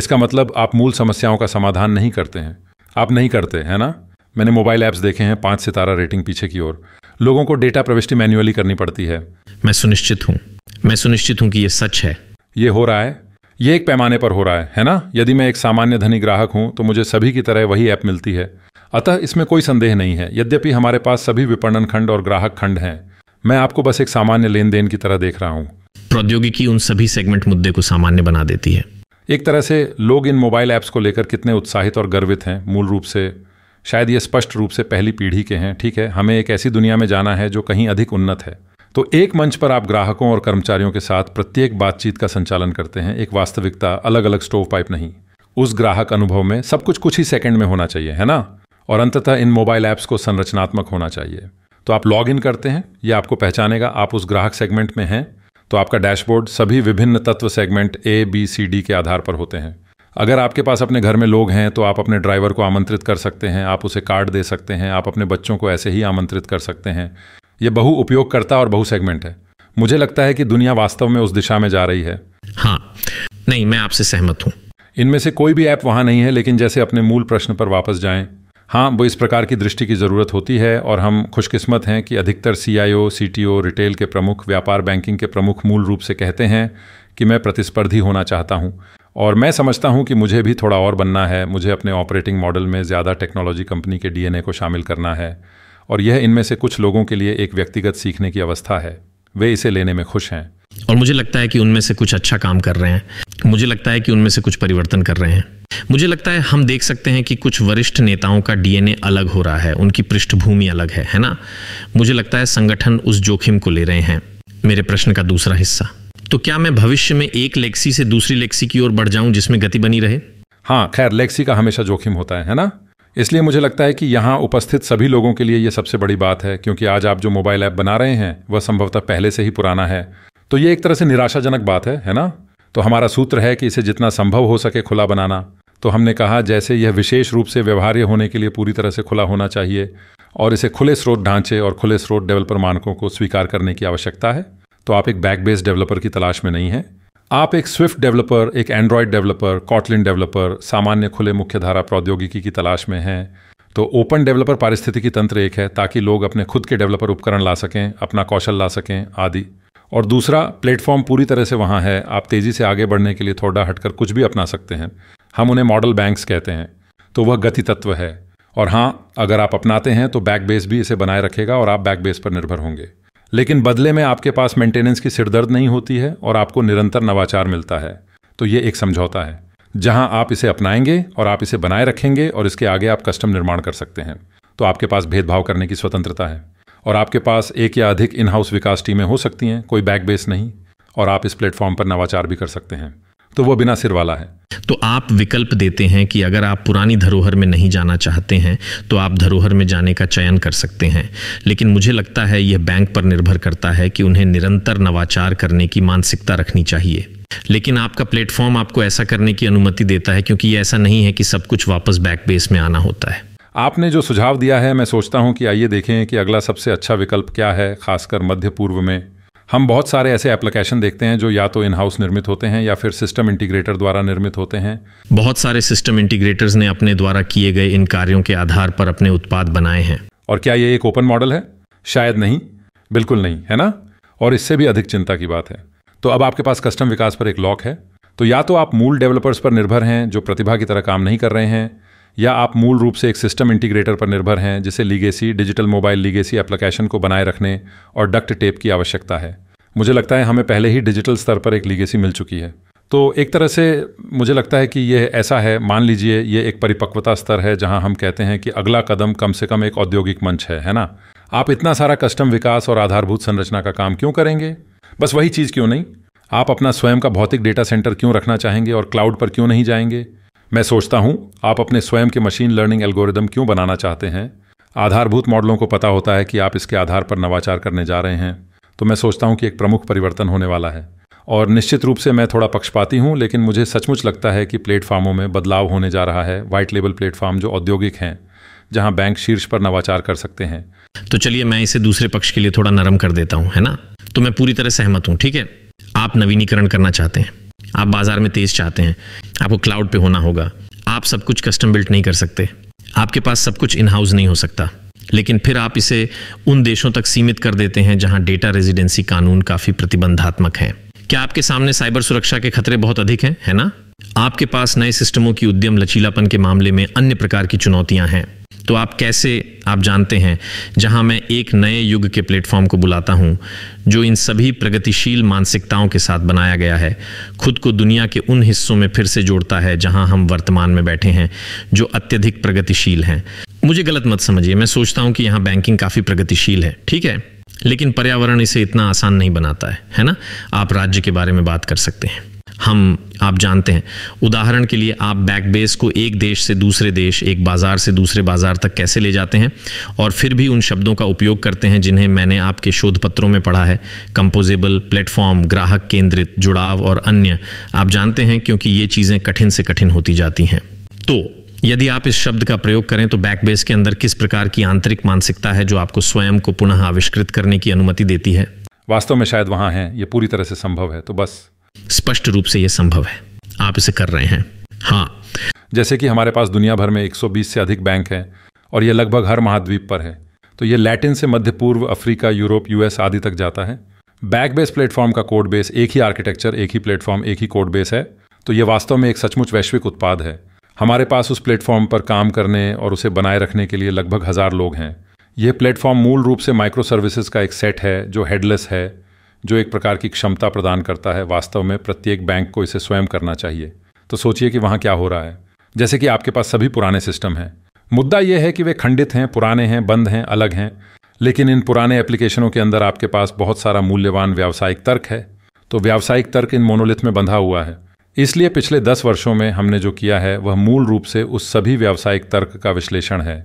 इसका मतलब आप मूल समस्याओं का समाधान नहीं करते हैं आप नहीं करते है ना मैंने मोबाइल ऐप्स देखे हैं पाँच सितारा रेटिंग पीछे की ओर लोगों को डेटा प्रविष्टि मैन्युअली करनी पड़ती है मैं सुनिश्चित हूँ मैं सुनिश्चित हूँ कि यह सच है ये हो रहा है ये एक पैमाने पर हो रहा है है ना यदि मैं एक सामान्य धनी ग्राहक हूं तो मुझे सभी की तरह वही ऐप मिलती है अतः इसमें कोई संदेह नहीं है यद्यपि हमारे पास सभी विपणन खंड और ग्राहक खंड हैं मैं आपको बस एक सामान्य लेन देन की तरह देख रहा हूँ प्रौद्योगिकी उन सभी सेगमेंट मुद्दे को सामान्य बना देती है एक तरह से लोग इन मोबाइल ऐप्स को लेकर कितने उत्साहित और गर्वित हैं मूल रूप से शायद ये स्पष्ट रूप से पहली पीढ़ी के हैं ठीक है हमें एक ऐसी दुनिया में जाना है जो कहीं अधिक उन्नत है तो एक मंच पर आप ग्राहकों और कर्मचारियों के साथ प्रत्येक बातचीत का संचालन करते हैं एक वास्तविकता अलग अलग स्टोव पाइप नहीं उस ग्राहक अनुभव में सब कुछ कुछ ही सेकंड में होना चाहिए है ना और अंततः इन मोबाइल ऐप्स को संरचनात्मक होना चाहिए तो आप लॉग इन करते हैं ये आपको पहचानेगा आप उस ग्राहक सेगमेंट में हैं तो आपका डैशबोर्ड सभी विभिन्न तत्व segment A B C D के आधार पर होते हैं अगर आपके पास अपने घर में लोग हैं तो आप अपने ड्राइवर को आमंत्रित कर सकते हैं आप उसे कार्ड दे सकते हैं आप अपने बच्चों को ऐसे ही आमंत्रित कर सकते हैं यह बहु उपयोगकर्ता और बहु सेगमेंट है मुझे लगता है कि दुनिया वास्तव में उस दिशा में जा रही है हाँ नहीं मैं आपसे सहमत हूँ इनमें से कोई भी ऐप वहाँ नहीं है लेकिन जैसे अपने मूल प्रश्न पर वापस जाएं हाँ वो इस प्रकार की दृष्टि की ज़रूरत होती है और हम खुशकिस्मत हैं कि अधिकतर सी आई सी टी ओ रिटेल के प्रमुख व्यापार बैंकिंग के प्रमुख मूल रूप से कहते हैं कि मैं प्रतिस्पर्धी होना चाहता हूँ और मैं समझता हूँ कि मुझे भी थोड़ा और बनना है मुझे अपने ऑपरेटिंग मॉडल में ज़्यादा टेक्नोलॉजी कंपनी के डीएनए को शामिल करना है और यह इनमें से कुछ लोगों के लिए एक व्यक्तिगत सीखने की अवस्था है वे इसे लेने में खुश हैं और मुझे लगता है कि उनमें से कुछ अच्छा काम कर रहे हैं मुझे लगता है कि उनमें से कुछ परिवर्तन कर रहे हैं मुझे लगता है हम देख सकते हैं कि कुछ वरिष्ठ नेताओं का डीएनए अलग हो रहा है उनकी पृष्ठभूमि अलग है है ना मुझे लगता है संगठन उस जोखिम को ले रहे हैं मेरे प्रश्न का दूसरा हिस्सा तो क्या मैं भविष्य में एक लेक्सी से दूसरी लेक्सी की ओर बढ़ जाऊं जिसमें गति बनी रहे हाँ खैर लेक्सी का हमेशा जोखिम होता है, है ना इसलिए मुझे लगता है कि यहाँ उपस्थित सभी लोगों के लिए ये सबसे बड़ी बात है क्योंकि आज आप जो मोबाइल ऐप बना रहे हैं वह संभवतः पहले से ही पुराना है तो ये एक तरह से निराशाजनक बात है है ना तो हमारा सूत्र है कि इसे जितना संभव हो सके खुला बनाना तो हमने कहा जैसे यह विशेष रूप से व्यवहार्य होने के लिए पूरी तरह से खुला होना चाहिए और इसे खुले स्रोत ढांचे और खुले स्रोत डेवलपर मानकों को स्वीकार करने की आवश्यकता है तो आप एक बैक बेस्ड डेवलपर की तलाश में नहीं हैं आप एक स्विफ्ट डेवलपर एक एंड्रॉयड डेवलपर कॉटलिन डेवलपर सामान्य खुले मुख्य धारा प्रौद्योगिकी की तलाश में हैं तो ओपन डेवलपर पारिस्थितिकी तंत्र एक है ताकि लोग अपने खुद के डेवलपर उपकरण ला सकें अपना कौशल ला सकें आदि और दूसरा प्लेटफॉर्म पूरी तरह से वहाँ है आप तेज़ी से आगे बढ़ने के लिए थोड़ा हटकर कुछ भी अपना सकते हैं हम उन्हें मॉडल बैंक्स कहते हैं तो वह गति तत्व है और हाँ अगर आप अपनाते हैं तो बैकबेस भी इसे बनाए रखेगा और आप बैकबेस पर निर्भर होंगे लेकिन बदले में आपके पास मेंटेनेंस की सिरदर्द नहीं होती है और आपको निरंतर नवाचार मिलता है तो ये एक समझौता है जहां आप इसे अपनाएंगे और आप इसे बनाए रखेंगे और इसके आगे आप कस्टम निर्माण कर सकते हैं तो आपके पास भेदभाव करने की स्वतंत्रता है और आपके पास एक या अधिक इन हाउस विकास टीमें हो सकती हैं कोई बैक बेस नहीं और आप इस प्लेटफॉर्म पर नवाचार भी कर सकते हैं तो वो बिना सिर वाला है तो आप विकल्प देते हैं कि अगर आप पुरानी धरोहर में नहीं जाना चाहते हैं तो आप धरोहर में जाने का चयन कर सकते हैं लेकिन मुझे लगता है यह बैंक पर निर्भर करता है कि उन्हें निरंतर नवाचार करने की मानसिकता रखनी चाहिए लेकिन आपका प्लेटफॉर्म आपको ऐसा करने की अनुमति देता है क्योंकि यह ऐसा नहीं है कि सब कुछ वापस बैक बेस में आना होता है आपने जो सुझाव दिया है मैं सोचता हूं कि आइए देखें कि अगला सबसे अच्छा विकल्प क्या है खासकर मध्य पूर्व में हम बहुत सारे ऐसे एप्लीकेशन देखते हैं जो या तो इन हाउस निर्मित होते हैं या फिर सिस्टम इंटीग्रेटर द्वारा निर्मित होते हैं बहुत सारे सिस्टम इंटीग्रेटर्स ने अपने द्वारा किए गए इन कार्यों के आधार पर अपने उत्पाद बनाए हैं और क्या ये एक ओपन मॉडल है शायद नहीं बिल्कुल नहीं है ना और इससे भी अधिक चिंता की बात है तो अब आपके पास कस्टम विकास पर एक लॉक है तो या तो आप मूल डेवलपर्स पर निर्भर हैं जो प्रतिभा की तरह काम नहीं कर रहे हैं या आप मूल रूप से एक सिस्टम इंटीग्रेटर पर निर्भर हैं जिसे legacy digital mobile legacy application को बनाए रखने और डक्ट टेप की आवश्यकता है मुझे लगता है हमें पहले ही डिजिटल स्तर पर एक लीगेसी मिल चुकी है तो एक तरह से मुझे लगता है कि यह ऐसा है मान लीजिए ये एक परिपक्वता स्तर है जहां हम कहते हैं कि अगला कदम कम से कम एक औद्योगिक मंच है है ना आप इतना सारा कस्टम विकास और आधारभूत संरचना का काम क्यों करेंगे बस वही चीज़ क्यों नहीं आप अपना स्वयं का भौतिक डेटा सेंटर क्यों रखना चाहेंगे और क्लाउड पर क्यों नहीं जाएंगे मैं सोचता हूँ आप अपने स्वयं के मशीन लर्निंग एल्गोरिदम क्यों बनाना चाहते हैं आधारभूत मॉडलों को पता होता है कि आप इसके आधार पर नवाचार करने जा रहे हैं तो मैं सोचता हूँ कि एक प्रमुख परिवर्तन होने वाला है और निश्चित रूप से मैं थोड़ा पक्षपाती हूँ लेकिन मुझे सचमुच लगता है कि प्लेटफॉर्मों में बदलाव होने जा रहा है वाइट लेबल प्लेटफॉर्म जो औद्योगिक हैं जहां बैंक शीर्ष पर नवाचार कर सकते हैं तो चलिए मैं इसे दूसरे पक्ष के लिए थोड़ा नरम कर देता हूँ है ना तो मैं पूरी तरह सहमत हूँ ठीक है आप नवीनीकरण करना चाहते हैं आप बाज़ार में तेज़ चाहते हैं आपको क्लाउड पे होना होगा आप सब कुछ कस्टम बिल्ट नहीं कर सकते आपके पास सब कुछ इन हाउस नहीं हो सकता लेकिन फिर आप इसे उन देशों तक सीमित कर देते हैं जहां डेटा रेजिडेंसी कानून काफ़ी प्रतिबंधात्मक है क्या आपके सामने साइबर सुरक्षा के खतरे बहुत अधिक हैं है ना आपके पास नए सिस्टमों की उद्यम लचीलापन के मामले में अन्य प्रकार की चुनौतियां हैं तो आप कैसे आप जानते हैं जहां मैं एक नए युग के प्लेटफॉर्म को बुलाता हूं जो इन सभी प्रगतिशील मानसिकताओं के साथ बनाया गया है खुद को दुनिया के उन हिस्सों में फिर से जोड़ता है जहां हम वर्तमान में बैठे हैं जो अत्यधिक प्रगतिशील हैं मुझे गलत मत समझिए मैं सोचता हूं कि यहाँ बैंकिंग काफ़ी प्रगतिशील है ठीक है लेकिन पर्यावरण इसे इतना आसान नहीं बनाता है है ना आप राज्य के बारे में बात कर सकते हैं हम आप जानते हैं उदाहरण के लिए आप बैकबेस को एक देश से दूसरे देश एक बाज़ार से दूसरे बाज़ार तक कैसे ले जाते हैं और फिर भी उन शब्दों का उपयोग करते हैं जिन्हें मैंने आपके शोध पत्रों में पढ़ा है कंपोजेबल प्लेटफॉर्म ग्राहक केंद्रित जुड़ाव और अन्य आप जानते हैं क्योंकि ये चीज़ें कठिन से कठिन होती जाती हैं तो यदि आप इस शब्द का प्रयोग करें तो बैकबेस के अंदर किस प्रकार की आंतरिक मानसिकता है जो आपको स्वयं को पुनः आविष्कृत करने की अनुमति देती है वास्तव में शायद वहां है ये पूरी तरह से संभव है तो बस स्पष्ट रूप से यह संभव है आप इसे कर रहे हैं हाँ जैसे कि हमारे पास दुनिया भर में 120 से अधिक बैंक हैं और यह लगभग हर महाद्वीप पर है तो यह लैटिन से मध्य पूर्व अफ्रीका यूरोप यूएस आदि तक जाता है बैक बेस प्लेटफॉर्म का कोड बेस एक ही आर्किटेक्चर एक ही प्लेटफॉर्म एक ही कोड बेस है तो यह वास्तव में एक सचमुच वैश्विक उत्पाद है हमारे पास उस प्लेटफॉर्म पर काम करने और उसे बनाए रखने के लिए लगभग हज़ार लोग हैं यह प्लेटफॉर्म मूल रूप से माइक्रो सर्विसेज का एक सेट है जो हेडलेस है जो एक प्रकार की क्षमता प्रदान करता है वास्तव में प्रत्येक बैंक को इसे स्वयं करना चाहिए तो सोचिए कि वहाँ क्या हो रहा है जैसे कि आपके पास सभी पुराने सिस्टम हैं मुद्दा यह है कि वे खंडित हैं पुराने हैं बंद हैं अलग हैं लेकिन इन पुराने एप्लीकेशनों के अंदर आपके पास बहुत सारा मूल्यवान व्यावसायिक तर्क है तो व्यावसायिक तर्क इन मोनोलिथ में बंधा हुआ है इसलिए पिछले दस वर्षों में हमने जो किया है वह मूल रूप से उस सभी व्यावसायिक तर्क का विश्लेषण है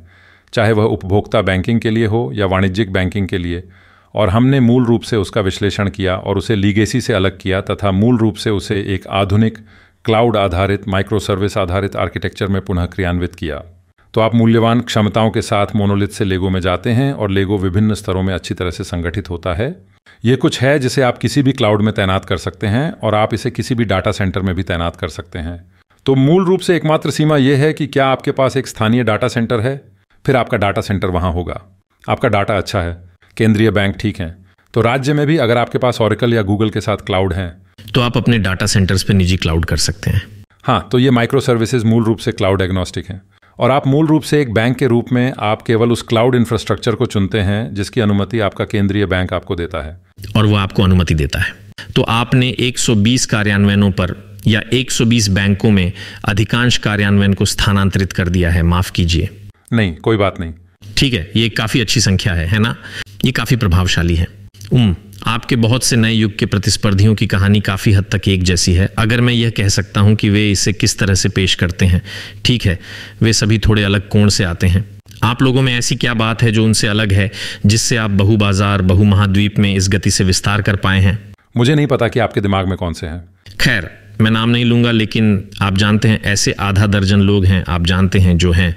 चाहे वह उपभोक्ता बैंकिंग के लिए हो या वाणिज्यिक बैंकिंग के लिए और हमने मूल रूप से उसका विश्लेषण किया और उसे लीगेसी से अलग किया तथा मूल रूप से उसे एक आधुनिक क्लाउड आधारित माइक्रो सर्विस आधारित आर्किटेक्चर में पुनः क्रियान्वित किया तो आप मूल्यवान क्षमताओं के साथ मोनोलिथ से लेगो में जाते हैं और लेगो विभिन्न स्तरों में अच्छी तरह से संगठित होता है ये कुछ है जिसे आप किसी भी क्लाउड में तैनात कर सकते हैं और आप इसे किसी भी डाटा सेंटर में भी तैनात कर सकते हैं तो मूल रूप से एकमात्र सीमा यह है कि क्या आपके पास एक स्थानीय डाटा सेंटर है फिर आपका डाटा सेंटर वहाँ होगा आपका डाटा अच्छा है केंद्रीय बैंक ठीक हैं तो राज्य में भी अगर आपके पास ऑरिकल या गूगल के साथ क्लाउड हैं तो आप अपने डाटा सेंटर्स पर निजी क्लाउड कर सकते हैं हाँ तो ये माइक्रो सर्विसेज मूल रूप से क्लाउड एग्नोस्टिक हैं और आप मूल रूप से एक बैंक के रूप में आप केवल उस क्लाउड इंफ्रास्ट्रक्चर को चुनते हैं जिसकी अनुमति आपका केंद्रीय बैंक आपको देता है और वो आपको अनुमति देता है तो आपने 120 कार्यान्वयनों पर या 120 बैंकों में अधिकांश कार्यान्वयन को स्थानांतरित कर दिया है माफ कीजिए नहीं कोई बात नहीं ठीक है ये काफी अच्छी संख्या है है ना ये काफ़ी प्रभावशाली है उम आपके बहुत से नए युग के प्रतिस्पर्धियों की कहानी काफ़ी हद तक एक जैसी है अगर मैं यह कह सकता हूं कि वे इसे किस तरह से पेश करते हैं ठीक है वे सभी थोड़े अलग कोण से आते हैं आप लोगों में ऐसी क्या बात है जो उनसे अलग है जिससे आप बहु बाजार बहु महाद्वीप में इस गति से विस्तार कर पाए हैं मुझे नहीं पता कि आपके दिमाग में कौन से हैं खैर मैं नाम नहीं लूंगा लेकिन आप जानते हैं ऐसे आधा दर्जन लोग हैं आप जानते हैं जो हैं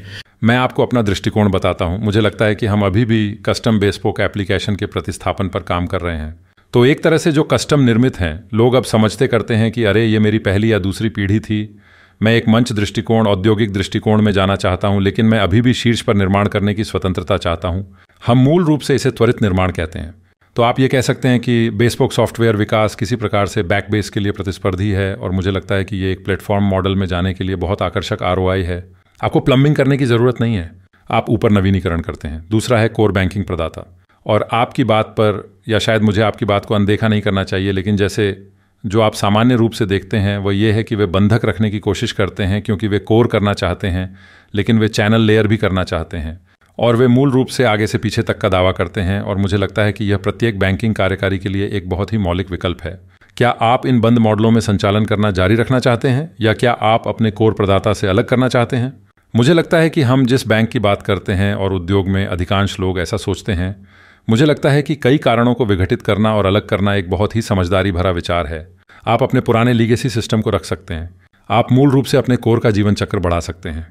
मैं आपको अपना दृष्टिकोण बताता हूँ मुझे लगता है कि हम अभी भी कस्टम बेसपोक एप्लीकेशन के प्रतिस्थापन पर काम कर रहे हैं तो एक तरह से जो कस्टम निर्मित हैं लोग अब समझते करते हैं कि अरे ये मेरी पहली या दूसरी पीढ़ी थी मैं एक मंच दृष्टिकोण औद्योगिक दृष्टिकोण में जाना चाहता हूँ लेकिन मैं अभी भी शीर्ष पर निर्माण करने की स्वतंत्रता चाहता हूँ हम मूल रूप से इसे त्वरित निर्माण कहते हैं तो आप ये कह सकते हैं कि बेसबुक सॉफ्टवेयर विकास किसी प्रकार से बैक बेस के लिए प्रतिस्पर्धी है और मुझे लगता है कि ये एक प्लेटफॉर्म मॉडल में जाने के लिए बहुत आकर्षक आर है आपको प्लम्बिंग करने की ज़रूरत नहीं है आप ऊपर नवीनीकरण करते हैं दूसरा है कोर बैंकिंग प्रदाता और आपकी बात पर या शायद मुझे आपकी बात को अनदेखा नहीं करना चाहिए लेकिन जैसे जो आप सामान्य रूप से देखते हैं वह ये है कि वे बंधक रखने की कोशिश करते हैं क्योंकि वे कोर करना चाहते हैं लेकिन वे चैनल लेयर भी करना चाहते हैं और वे मूल रूप से आगे से पीछे तक का दावा करते हैं और मुझे लगता है कि यह प्रत्येक बैंकिंग कार्यकारी के लिए एक बहुत ही मौलिक विकल्प है क्या आप इन बंद मॉडलों में संचालन करना जारी रखना चाहते हैं या क्या आप अपने कोर प्रदाता से अलग करना चाहते हैं मुझे लगता है कि हम जिस बैंक की बात करते हैं और उद्योग में अधिकांश लोग ऐसा सोचते हैं मुझे लगता है कि कई कारणों को विघटित करना और अलग करना एक बहुत ही समझदारी भरा विचार है आप अपने पुराने लीगेसी सिस्टम को रख सकते हैं आप मूल रूप से अपने कोर का जीवन चक्र बढ़ा सकते हैं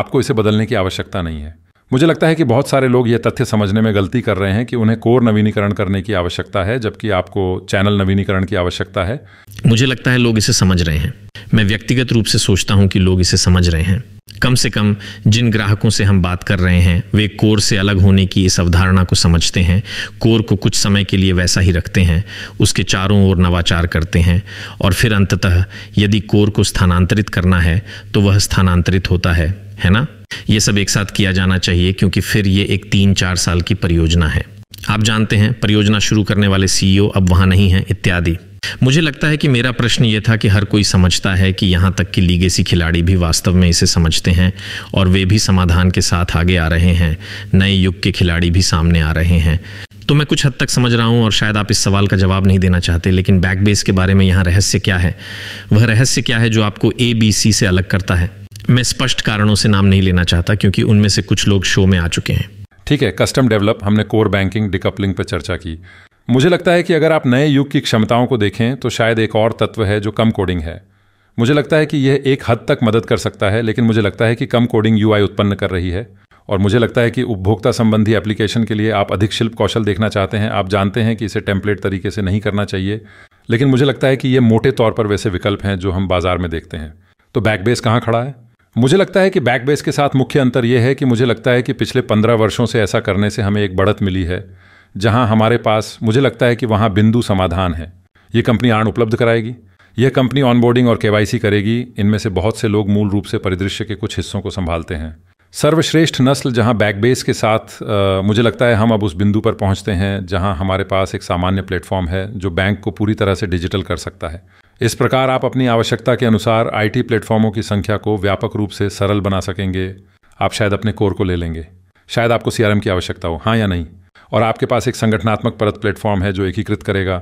आपको इसे बदलने की आवश्यकता नहीं है मुझे लगता है कि बहुत सारे लोग ये तथ्य समझने में गलती कर रहे हैं कि उन्हें कोर नवीनीकरण करने की आवश्यकता है जबकि आपको चैनल नवीनीकरण की आवश्यकता है मुझे लगता है लोग इसे समझ रहे हैं मैं व्यक्तिगत रूप से सोचता हूं कि लोग इसे समझ रहे हैं कम से कम जिन ग्राहकों से हम बात कर रहे हैं वे कोर से अलग होने की इस अवधारणा को समझते हैं कोर को कुछ समय के लिए वैसा ही रखते हैं उसके चारों ओर नवाचार करते हैं और फिर अंततः यदि कोर को स्थानांतरित करना है तो वह स्थानांतरित होता है है ना ये सब एक साथ किया जाना चाहिए क्योंकि फिर ये एक तीन चार साल की परियोजना है आप जानते हैं परियोजना शुरू करने वाले सीईओ e अब वहां नहीं है इत्यादि मुझे लगता है कि मेरा प्रश्न ये था कि हर कोई समझता है कि यहाँ तक कि लीगेसी खिलाड़ी भी वास्तव में इसे समझते हैं और वे भी समाधान के साथ आगे आ रहे हैं नए युग के खिलाड़ी भी सामने आ रहे हैं तो मैं कुछ हद तक समझ रहा हूँ और शायद आप इस सवाल का जवाब नहीं देना चाहते लेकिन बैकबेस के बारे में यहाँ रहस्य क्या है वह रहस्य क्या है जो आपको ए बी सी से अलग करता है मैं स्पष्ट कारणों से नाम नहीं लेना चाहता क्योंकि उनमें से कुछ लोग शो में आ चुके हैं ठीक है कस्टम डेवलप हमने कोर बैंकिंग डिकपलिंग पर चर्चा की मुझे लगता है कि अगर आप नए युग की क्षमताओं को देखें तो शायद एक और तत्व है जो कम कोडिंग है मुझे लगता है कि यह एक हद तक मदद कर सकता है लेकिन मुझे लगता है कि कम कोडिंग यू उत्पन्न कर रही है और मुझे लगता है कि उपभोक्ता संबंधी एप्लीकेशन के लिए आप अधिक शिल्प कौशल देखना चाहते हैं आप जानते हैं कि इसे टेम्पलेट तरीके से नहीं करना चाहिए लेकिन मुझे लगता है कि ये मोटे तौर पर वैसे विकल्प हैं जो हम बाजार में देखते हैं तो बैकबेस कहाँ खड़ा है मुझे लगता है कि बैकबेस के साथ मुख्य अंतर यह है कि मुझे लगता है कि पिछले पंद्रह वर्षों से ऐसा करने से हमें एक बढ़त मिली है जहां हमारे पास मुझे लगता है कि वहां बिंदु समाधान है ये कंपनी आण उपलब्ध कराएगी यह कंपनी ऑनबोर्डिंग और केवाईसी करेगी इनमें से बहुत से लोग मूल रूप से परिदृश्य के कुछ हिस्सों को संभालते हैं सर्वश्रेष्ठ नस्ल जहां बैकबेस के साथ आ, मुझे लगता है हम अब उस बिंदु पर पहुंचते हैं जहां हमारे पास एक सामान्य प्लेटफॉर्म है जो बैंक को पूरी तरह से डिजिटल कर सकता है इस प्रकार आप अपनी आवश्यकता के अनुसार आईटी प्लेटफॉर्मों की संख्या को व्यापक रूप से सरल बना सकेंगे आप शायद अपने कोर को ले लेंगे शायद आपको सीआरएम की आवश्यकता हो हाँ या नहीं और आपके पास एक संगठनात्मक परत प्लेटफॉर्म है जो एकीकृत करेगा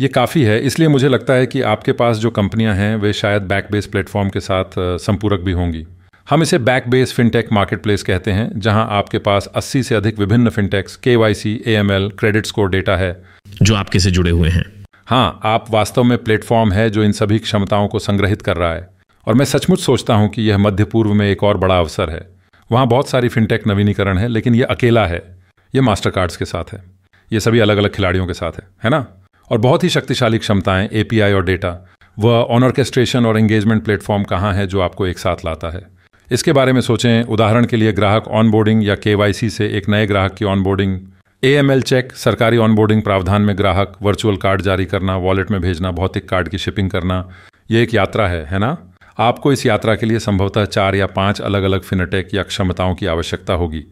ये काफ़ी है इसलिए मुझे लगता है कि आपके पास जो कंपनियां हैं वे शायद बैक बेस प्लेटफॉर्म के साथ संपूरक भी होंगी हम इसे Backbase fintech marketplace कहते हैं जहां आपके पास 80 से अधिक विभिन्न fintechs K Y C credit score data है जो आपके से जुड़े हुए हैं हाँ आप वास्तव में प्लेटफॉर्म है जो इन सभी क्षमताओं को संग्रहित कर रहा है और मैं सचमुच सोचता हूँ कि यह मध्य पूर्व में एक और बड़ा अवसर है वहाँ बहुत सारी फिनटेक नवीनीकरण है लेकिन यह अकेला है यह मास्टर कार्ड्स के साथ है ये सभी अलग अलग खिलाड़ियों के साथ है है ना और बहुत ही शक्तिशाली क्षमताएं ए और डेटा वह ऑनऑर्केस्ट्रेशन और एंगेजमेंट प्लेटफॉर्म कहाँ है जो आपको एक साथ लाता है इसके बारे में सोचें उदाहरण के लिए ग्राहक ऑनबोर्डिंग या के से एक नए ग्राहक की ऑनबोर्डिंग ए चेक सरकारी ऑनबोर्डिंग प्रावधान में ग्राहक वर्चुअल कार्ड जारी करना वॉलेट में भेजना भौतिक कार्ड की शिपिंग करना ये एक यात्रा है है ना आपको इस यात्रा के लिए संभवतः चार या पांच अलग अलग फिनटेक या क्षमताओं की आवश्यकता होगी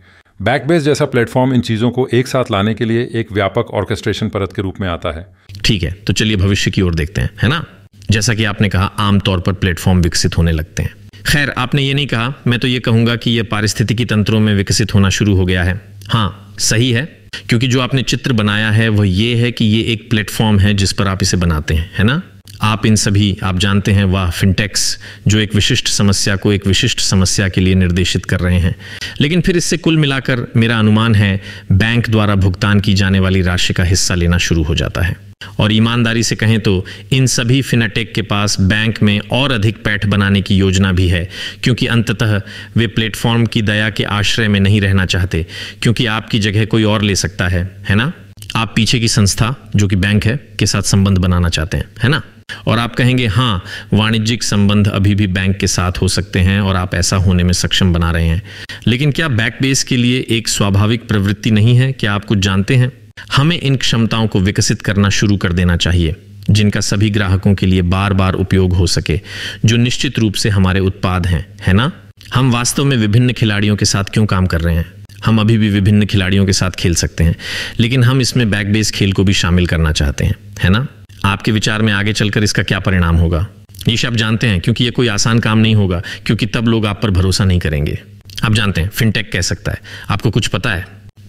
बैकबेस जैसा प्लेटफॉर्म इन चीज़ों को एक साथ लाने के लिए एक व्यापक ऑर्केस्ट्रेशन परत के रूप में आता है ठीक है तो चलिए भविष्य की ओर देखते हैं है ना जैसा कि आपने कहा आमतौर पर प्लेटफॉर्म विकसित होने लगते हैं खैर आपने ये नहीं कहा मैं तो ये कहूंगा कि यह पारिस्थितिकी तंत्रों में विकसित होना शुरू हो गया है हाँ सही है क्योंकि जो आपने चित्र बनाया है वह ये है कि ये एक प्लेटफॉर्म है जिस पर आप इसे बनाते हैं है ना आप इन सभी आप जानते हैं वाह फिनटेक्स जो एक विशिष्ट समस्या को एक विशिष्ट समस्या के लिए निर्देशित कर रहे हैं लेकिन फिर इससे कुल मिलाकर मेरा अनुमान है बैंक द्वारा भुगतान की जाने वाली राशि का हिस्सा लेना शुरू हो जाता है और ईमानदारी से कहें तो इन सभी फिनाटेक के पास बैंक में और अधिक पैठ बनाने की योजना भी है क्योंकि अंततः वे प्लेटफॉर्म की दया के आश्रय में नहीं रहना चाहते क्योंकि आपकी जगह कोई और ले सकता है है ना आप पीछे की संस्था जो कि बैंक है के साथ संबंध बनाना चाहते हैं है ना और आप कहेंगे हाँ वाणिज्यिक संबंध अभी भी बैंक के साथ हो सकते हैं और आप ऐसा होने में सक्षम बना रहे हैं लेकिन क्या बैकबेस के लिए एक स्वाभाविक प्रवृत्ति नहीं है क्या आप कुछ जानते हैं हमें इन क्षमताओं को विकसित करना शुरू कर देना चाहिए जिनका सभी ग्राहकों के लिए बार बार उपयोग हो सके जो निश्चित रूप से हमारे उत्पाद हैं है ना हम वास्तव में विभिन्न खिलाड़ियों के साथ क्यों काम कर रहे हैं हम अभी भी विभिन्न खिलाड़ियों के साथ खेल सकते हैं लेकिन हम इसमें बैक बेस खेल को भी शामिल करना चाहते हैं है ना आपके विचार में आगे चलकर इसका क्या परिणाम होगा ये आप जानते हैं क्योंकि ये कोई आसान काम नहीं होगा क्योंकि तब लोग आप पर भरोसा नहीं करेंगे आप जानते हैं फिनटेक कह सकता है आपको कुछ पता है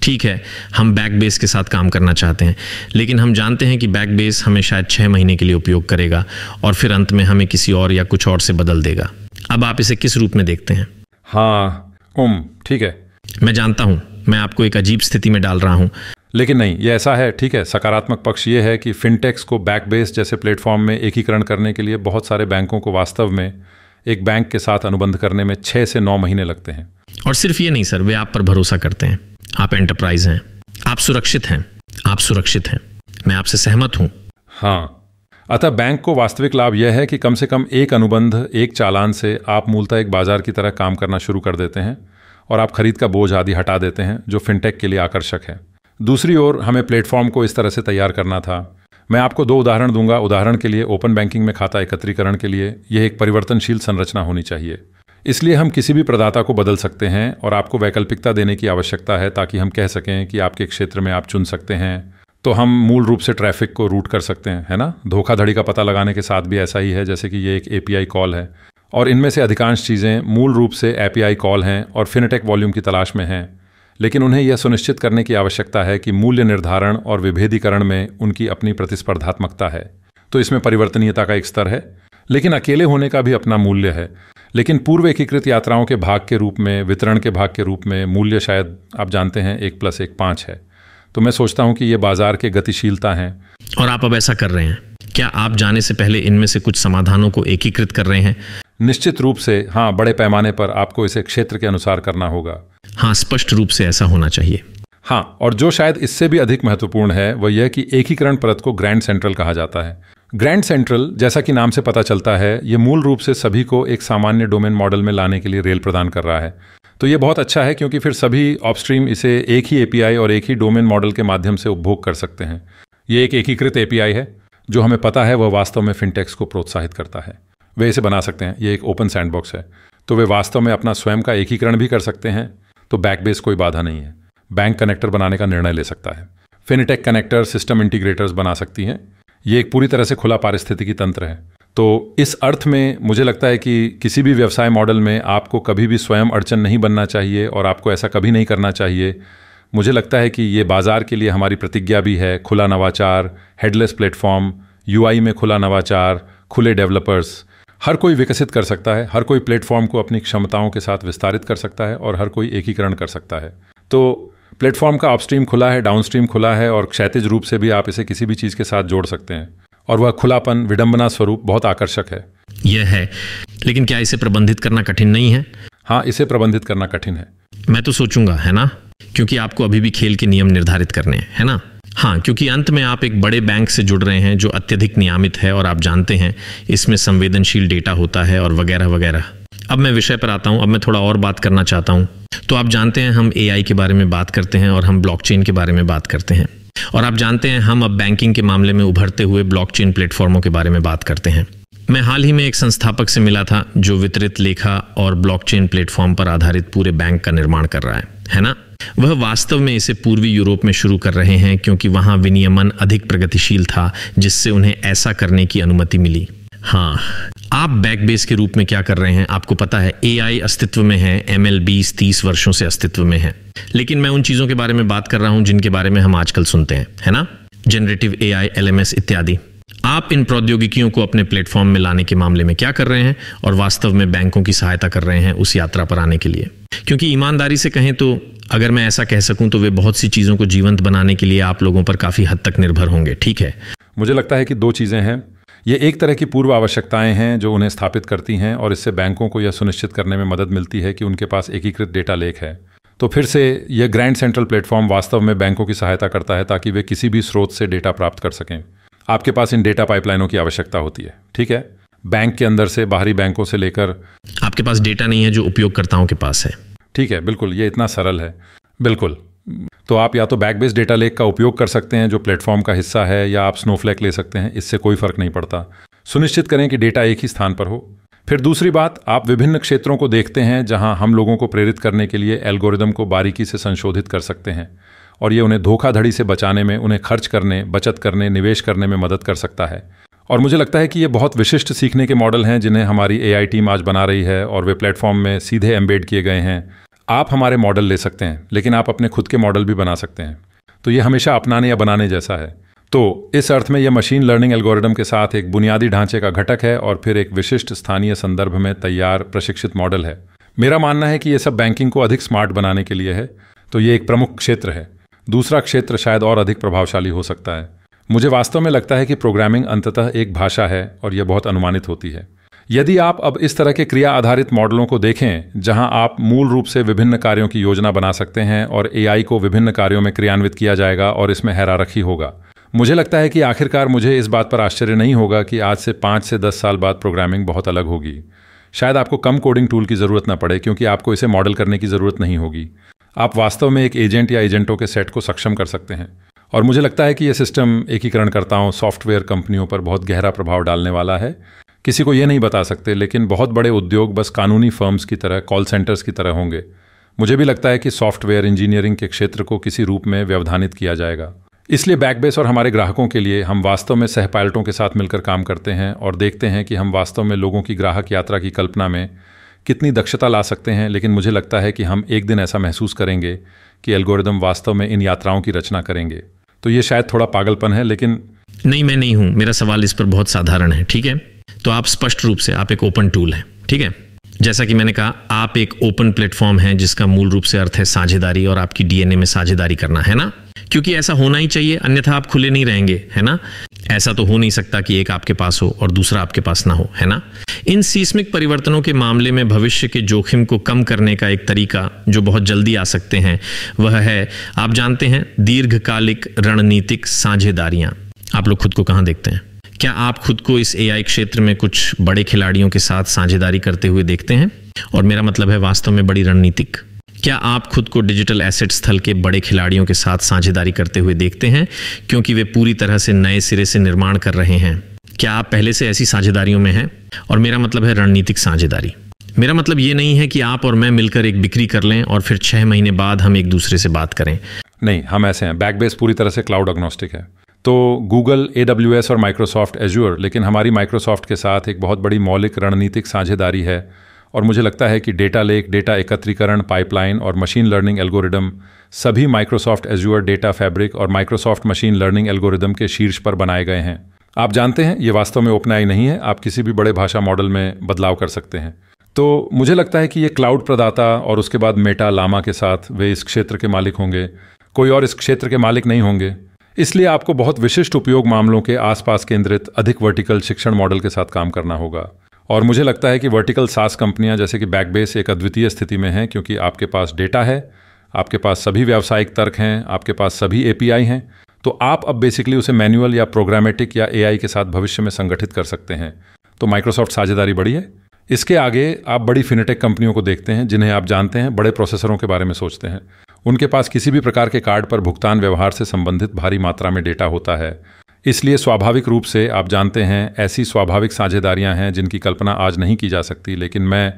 ठीक है हम बैक बेस के साथ काम करना चाहते हैं लेकिन हम जानते हैं कि बैक बेस हमें शायद छः महीने के लिए उपयोग करेगा और फिर अंत में हमें किसी और या कुछ और से बदल देगा अब आप इसे किस रूप में देखते हैं हाँ उम ठीक है मैं जानता हूँ मैं आपको एक अजीब स्थिति में डाल रहा हूँ लेकिन नहीं ये ऐसा है ठीक है सकारात्मक पक्ष ये है कि फिनटेक्स को बैक बेस जैसे प्लेटफॉर्म में एकीकरण करने के लिए बहुत सारे बैंकों को वास्तव में एक बैंक के साथ अनुबंध करने में छः से नौ महीने लगते हैं और सिर्फ ये नहीं सर वे आप पर भरोसा करते हैं आप एंटरप्राइज हैं आप सुरक्षित हैं आप सुरक्षित हैं मैं आपसे सहमत हूं हाँ अतः बैंक को वास्तविक लाभ यह है कि कम से कम एक अनुबंध एक चालान से आप मूलतः एक बाजार की तरह काम करना शुरू कर देते हैं और आप खरीद का बोझ आदि हटा देते हैं जो फिनटेक के लिए आकर्षक है दूसरी ओर हमें प्लेटफॉर्म को इस तरह से तैयार करना था मैं आपको दो उदाहरण दूंगा उदाहरण के लिए ओपन बैंकिंग में खाता एकत्रीकरण के लिए यह एक परिवर्तनशील संरचना होनी चाहिए इसलिए हम किसी भी प्रदाता को बदल सकते हैं और आपको वैकल्पिकता देने की आवश्यकता है ताकि हम कह सकें कि आपके क्षेत्र में आप चुन सकते हैं तो हम मूल रूप से ट्रैफिक को रूट कर सकते हैं है ना धोखाधड़ी का पता लगाने के साथ भी ऐसा ही है जैसे कि ये एक ए कॉल है और इनमें से अधिकांश चीज़ें मूल रूप से एपीआई कॉल हैं और फिनटेक वॉल्यूम की तलाश में हैं लेकिन उन्हें यह सुनिश्चित करने की आवश्यकता है कि मूल्य निर्धारण और विभेदीकरण में उनकी अपनी प्रतिस्पर्धात्मकता है तो इसमें परिवर्तनीयता का एक स्तर है लेकिन अकेले होने का भी अपना मूल्य है लेकिन पूर्व एकीकृत यात्राओं के भाग के रूप में वितरण के भाग के रूप में मूल्य शायद आप जानते हैं एक प्लस एक पाँच है तो मैं सोचता हूँ कि ये बाजार के गतिशीलता हैं और आप अब ऐसा कर रहे हैं क्या आप जाने से पहले इनमें से कुछ समाधानों को एकीकृत कर रहे हैं निश्चित रूप से हाँ बड़े पैमाने पर आपको इसे क्षेत्र के अनुसार करना होगा हाँ स्पष्ट रूप से ऐसा होना चाहिए हाँ और जो शायद इससे भी अधिक महत्वपूर्ण है वह यह कि एकीकरण परत को ग्रैंड सेंट्रल कहा जाता है ग्रैंड सेंट्रल जैसा कि नाम से पता चलता है ये मूल रूप से सभी को एक सामान्य डोमेन मॉडल में लाने के लिए रेल प्रदान कर रहा है तो ये बहुत अच्छा है क्योंकि फिर सभी ऑपस्ट्रीम इसे एक ही एपीआई और एक ही डोमेन मॉडल के माध्यम से उपभोग कर सकते हैं ये एक एकीकृत एपीआई है जो हमें पता है वह वास्तव में फिनटेक्स को प्रोत्साहित करता है वे इसे बना सकते हैं ये एक ओपन सैंडबॉक्स है तो वे वास्तव में अपना स्वयं का एकीकरण भी कर सकते हैं तो बैकबेस कोई बाधा नहीं है बैंक कनेक्टर बनाने का निर्णय ले सकता है फिनटेक कनेक्टर सिस्टम इंटीग्रेटर्स बना सकती हैं ये एक पूरी तरह से खुला पारिस्थितिकी तंत्र है तो इस अर्थ में मुझे लगता है कि किसी भी व्यवसाय मॉडल में आपको कभी भी स्वयं अड़चन नहीं बनना चाहिए और आपको ऐसा कभी नहीं करना चाहिए मुझे लगता है कि ये बाज़ार के लिए हमारी प्रतिज्ञा भी है खुला नवाचार हेडलेस प्लेटफॉर्म यू में खुला नवाचार खुले डेवलपर्स हर कोई विकसित कर सकता है हर कोई प्लेटफॉर्म को अपनी क्षमताओं के साथ विस्तारित कर सकता है और हर कोई एकीकरण कर सकता है तो प्लेटफॉर्म का अपस्ट्रीम खुला है डाउनस्ट्रीम खुला है और क्षैतिज रूप से भी आप इसे किसी भी चीज़ के साथ जोड़ सकते हैं और वह खुलापन विडंबना स्वरूप बहुत आकर्षक है यह है लेकिन क्या इसे प्रबंधित करना कठिन नहीं है हाँ इसे प्रबंधित करना कठिन है मैं तो सोचूंगा है ना क्योंकि आपको अभी भी खेल के नियम निर्धारित करने हैं है ना हाँ क्योंकि अंत में आप एक बड़े बैंक से जुड़ रहे हैं जो अत्यधिक नियमित है और आप जानते हैं इसमें संवेदनशील डेटा होता है और वगैरह वगैरह अब मैं विषय पर आता हूँ अब मैं थोड़ा और बात करना चाहता हूँ तो आप जानते हैं हम ए के बारे में बात करते हैं और हम ब्लॉकचेन के बारे में बात करते हैं और आप जानते हैं हम अब बैंकिंग के मामले में उभरते हुए ब्लॉकचेन प्लेटफॉर्मों के बारे में बात करते हैं मैं हाल ही में एक संस्थापक से मिला था जो वितरित लेखा और ब्लॉकचेन प्लेटफॉर्म पर आधारित पूरे बैंक का निर्माण कर रहा है है ना वह वास्तव में इसे पूर्वी यूरोप में शुरू कर रहे हैं क्योंकि वहां विनियमन अधिक प्रगतिशील था जिससे उन्हें ऐसा करने की अनुमति मिली हाँ आप बैक बेस के रूप में क्या कर रहे हैं आपको पता है ए अस्तित्व में है एम एल बीस तीस वर्षों से अस्तित्व में है लेकिन मैं उन चीज़ों के बारे में बात कर रहा हूं जिनके बारे में हम आजकल सुनते हैं है ना जनरेटिव एम एस इत्यादि आप इन प्रौद्योगिकियों को अपने प्लेटफॉर्म में लाने के मामले में क्या कर रहे हैं और वास्तव में बैंकों की सहायता कर रहे हैं उस यात्रा पर आने के लिए क्योंकि ईमानदारी से कहें तो अगर मैं ऐसा कह सकूं तो वे बहुत सी चीज़ों को जीवंत बनाने के लिए आप लोगों पर काफ़ी हद तक निर्भर होंगे ठीक है मुझे लगता है कि दो चीज़ें हैं ये एक तरह की पूर्व आवश्यकताएं हैं जो उन्हें स्थापित करती हैं और इससे बैंकों को यह सुनिश्चित करने में मदद मिलती है कि उनके पास एकीकृत डेटा लेख है तो फिर से यह ग्रैंड सेंट्रल प्लेटफॉर्म वास्तव में बैंकों की सहायता करता है ताकि वे किसी भी स्रोत से डेटा प्राप्त कर सकें आपके पास इन डेटा पाइपलाइनों की आवश्यकता होती है ठीक है बैंक के अंदर से बाहरी बैंकों से लेकर आपके पास डेटा नहीं है जो उपयोगकर्ताओं के पास है ठीक है बिल्कुल ये इतना सरल है बिल्कुल तो आप या तो बैक बेस्ड डेटा लेक का उपयोग कर सकते हैं जो प्लेटफॉर्म का हिस्सा है या आप स्नोफ्लैक ले सकते हैं इससे कोई फर्क नहीं पड़ता सुनिश्चित करें कि डेटा एक ही स्थान पर हो फिर दूसरी बात आप विभिन्न क्षेत्रों को देखते हैं जहां हम लोगों को प्रेरित करने के लिए एल्गोरिदम को बारीकी से संशोधित कर सकते हैं और ये उन्हें धोखाधड़ी से बचाने में उन्हें खर्च करने बचत करने निवेश करने में मदद कर सकता है और मुझे लगता है कि ये बहुत विशिष्ट सीखने के मॉडल हैं जिन्हें हमारी ए टीम आज बना रही है और वे प्लेटफॉर्म में सीधे एम्बेड किए गए हैं आप हमारे मॉडल ले सकते हैं लेकिन आप अपने खुद के मॉडल भी बना सकते हैं तो ये हमेशा अपनाने या बनाने जैसा है तो इस अर्थ में यह मशीन लर्निंग एल्गोरिदम के साथ एक बुनियादी ढांचे का घटक है और फिर एक विशिष्ट स्थानीय संदर्भ में तैयार प्रशिक्षित मॉडल है मेरा मानना है कि यह सब बैंकिंग को अधिक स्मार्ट बनाने के लिए है तो ये एक प्रमुख क्षेत्र है दूसरा क्षेत्र शायद और अधिक प्रभावशाली हो सकता है मुझे वास्तव में लगता है कि प्रोग्रामिंग अंततः एक भाषा है और यह बहुत अनुमानित होती है यदि आप अब इस तरह के क्रिया आधारित मॉडलों को देखें जहां आप मूल रूप से विभिन्न कार्यों की योजना बना सकते हैं और एआई को विभिन्न कार्यों में क्रियान्वित किया जाएगा और इसमें हैरारखी होगा मुझे लगता है कि आखिरकार मुझे इस बात पर आश्चर्य नहीं होगा कि आज से पाँच से दस साल बाद प्रोग्रामिंग बहुत अलग होगी शायद आपको कम कोडिंग टूल की ज़रूरत न पड़े क्योंकि आपको इसे मॉडल करने की ज़रूरत नहीं होगी आप वास्तव में एक एजेंट या एजेंटों के सेट को सक्षम कर सकते हैं और मुझे लगता है कि यह सिस्टम एकीकरणकर्ताओं सॉफ्टवेयर कंपनियों पर बहुत गहरा प्रभाव डालने वाला है किसी को ये नहीं बता सकते लेकिन बहुत बड़े उद्योग बस कानूनी फर्म्स की तरह कॉल सेंटर्स की तरह होंगे मुझे भी लगता है कि सॉफ्टवेयर इंजीनियरिंग के क्षेत्र को किसी रूप में व्यवधानित किया जाएगा इसलिए बैकबेस और हमारे ग्राहकों के लिए हम वास्तव में सह पायलटों के साथ मिलकर काम करते हैं और देखते हैं कि हम वास्तव में लोगों की ग्राहक यात्रा की कल्पना में कितनी दक्षता ला सकते हैं लेकिन मुझे लगता है कि हम एक दिन ऐसा महसूस करेंगे कि एल्गोरिदम वास्तव में इन यात्राओं की रचना करेंगे तो ये शायद थोड़ा पागलपन है लेकिन नहीं मैं नहीं हूँ मेरा सवाल इस पर बहुत साधारण है ठीक है तो आप स्पष्ट रूप से आप एक ओपन टूल हैं ठीक है जैसा कि मैंने कहा आप एक ओपन प्लेटफॉर्म हैं जिसका मूल रूप से अर्थ है साझेदारी और आपकी डीएनए में साझेदारी करना है ना क्योंकि ऐसा होना ही चाहिए अन्यथा आप खुले नहीं रहेंगे है ना ऐसा तो हो नहीं सकता कि एक आपके पास हो और दूसरा आपके पास ना हो है ना इन सीस्मिक परिवर्तनों के मामले में भविष्य के जोखिम को कम करने का एक तरीका जो बहुत जल्दी आ सकते हैं वह है आप जानते हैं दीर्घकालिक रणनीतिक साझेदारियां आप लोग खुद को कहां देखते हैं क्या आप खुद को इस एआई क्षेत्र में कुछ बड़े खिलाड़ियों के साथ साझेदारी करते हुए देखते हैं और मेरा मतलब है वास्तव में बड़ी रणनीतिक क्या आप खुद को डिजिटल एसेट स्थल के बड़े खिलाड़ियों के साथ साझेदारी करते हुए देखते हैं क्योंकि वे पूरी तरह से नए सिरे से निर्माण कर रहे हैं क्या आप पहले से ऐसी साझेदारियों में हैं और मेरा मतलब है रणनीतिक साझेदारी मेरा मतलब ये नहीं है कि आप और मैं मिलकर एक बिक्री कर लें और फिर छह महीने बाद हम एक दूसरे से बात करें नहीं हम ऐसे हैं बैकबेस पूरी तरह से क्लाउड अग्नोस्टिक है तो गूगल ए और माइक्रोसॉफ्ट एजूर लेकिन हमारी माइक्रोसॉफ्ट के साथ एक बहुत बड़ी मौलिक रणनीतिक साझेदारी है और मुझे लगता है कि डेटा लेक डेटा एकत्रीकरण पाइपलाइन और मशीन लर्निंग एल्गोरिदम सभी माइक्रोसॉफ्ट एजूअर डेटा फैब्रिक और माइक्रोसॉफ्ट मशीन लर्निंग एल्गोरिदम के शीर्ष पर बनाए गए हैं आप जानते हैं ये वास्तव में ओपन आई नहीं है आप किसी भी बड़े भाषा मॉडल में बदलाव कर सकते हैं तो मुझे लगता है कि ये क्लाउड प्रदाता और उसके बाद मेटा लामा के साथ वे इस क्षेत्र के मालिक होंगे कोई और इस क्षेत्र के मालिक नहीं होंगे इसलिए आपको बहुत विशिष्ट उपयोग मामलों के आसपास केंद्रित अधिक वर्टिकल शिक्षण मॉडल के साथ काम करना होगा और मुझे लगता है कि वर्टिकल सास कंपनियां जैसे कि बैकबेस एक अद्वितीय स्थिति में हैं क्योंकि आपके पास डेटा है आपके पास सभी व्यावसायिक तर्क हैं आपके पास सभी एपीआई हैं तो आप अब बेसिकली उसे मैनुअल या प्रोग्रामेटिक या ए के साथ भविष्य में संगठित कर सकते हैं तो माइक्रोसॉफ्ट साझेदारी बड़ी है इसके आगे आप बड़ी फिनेटेक कंपनियों को देखते हैं जिन्हें आप जानते हैं बड़े प्रोसेसरों के बारे में सोचते हैं उनके पास किसी भी प्रकार के कार्ड पर भुगतान व्यवहार से संबंधित भारी मात्रा में डेटा होता है इसलिए स्वाभाविक रूप से आप जानते हैं ऐसी स्वाभाविक साझेदारियां हैं जिनकी कल्पना आज नहीं की जा सकती लेकिन मैं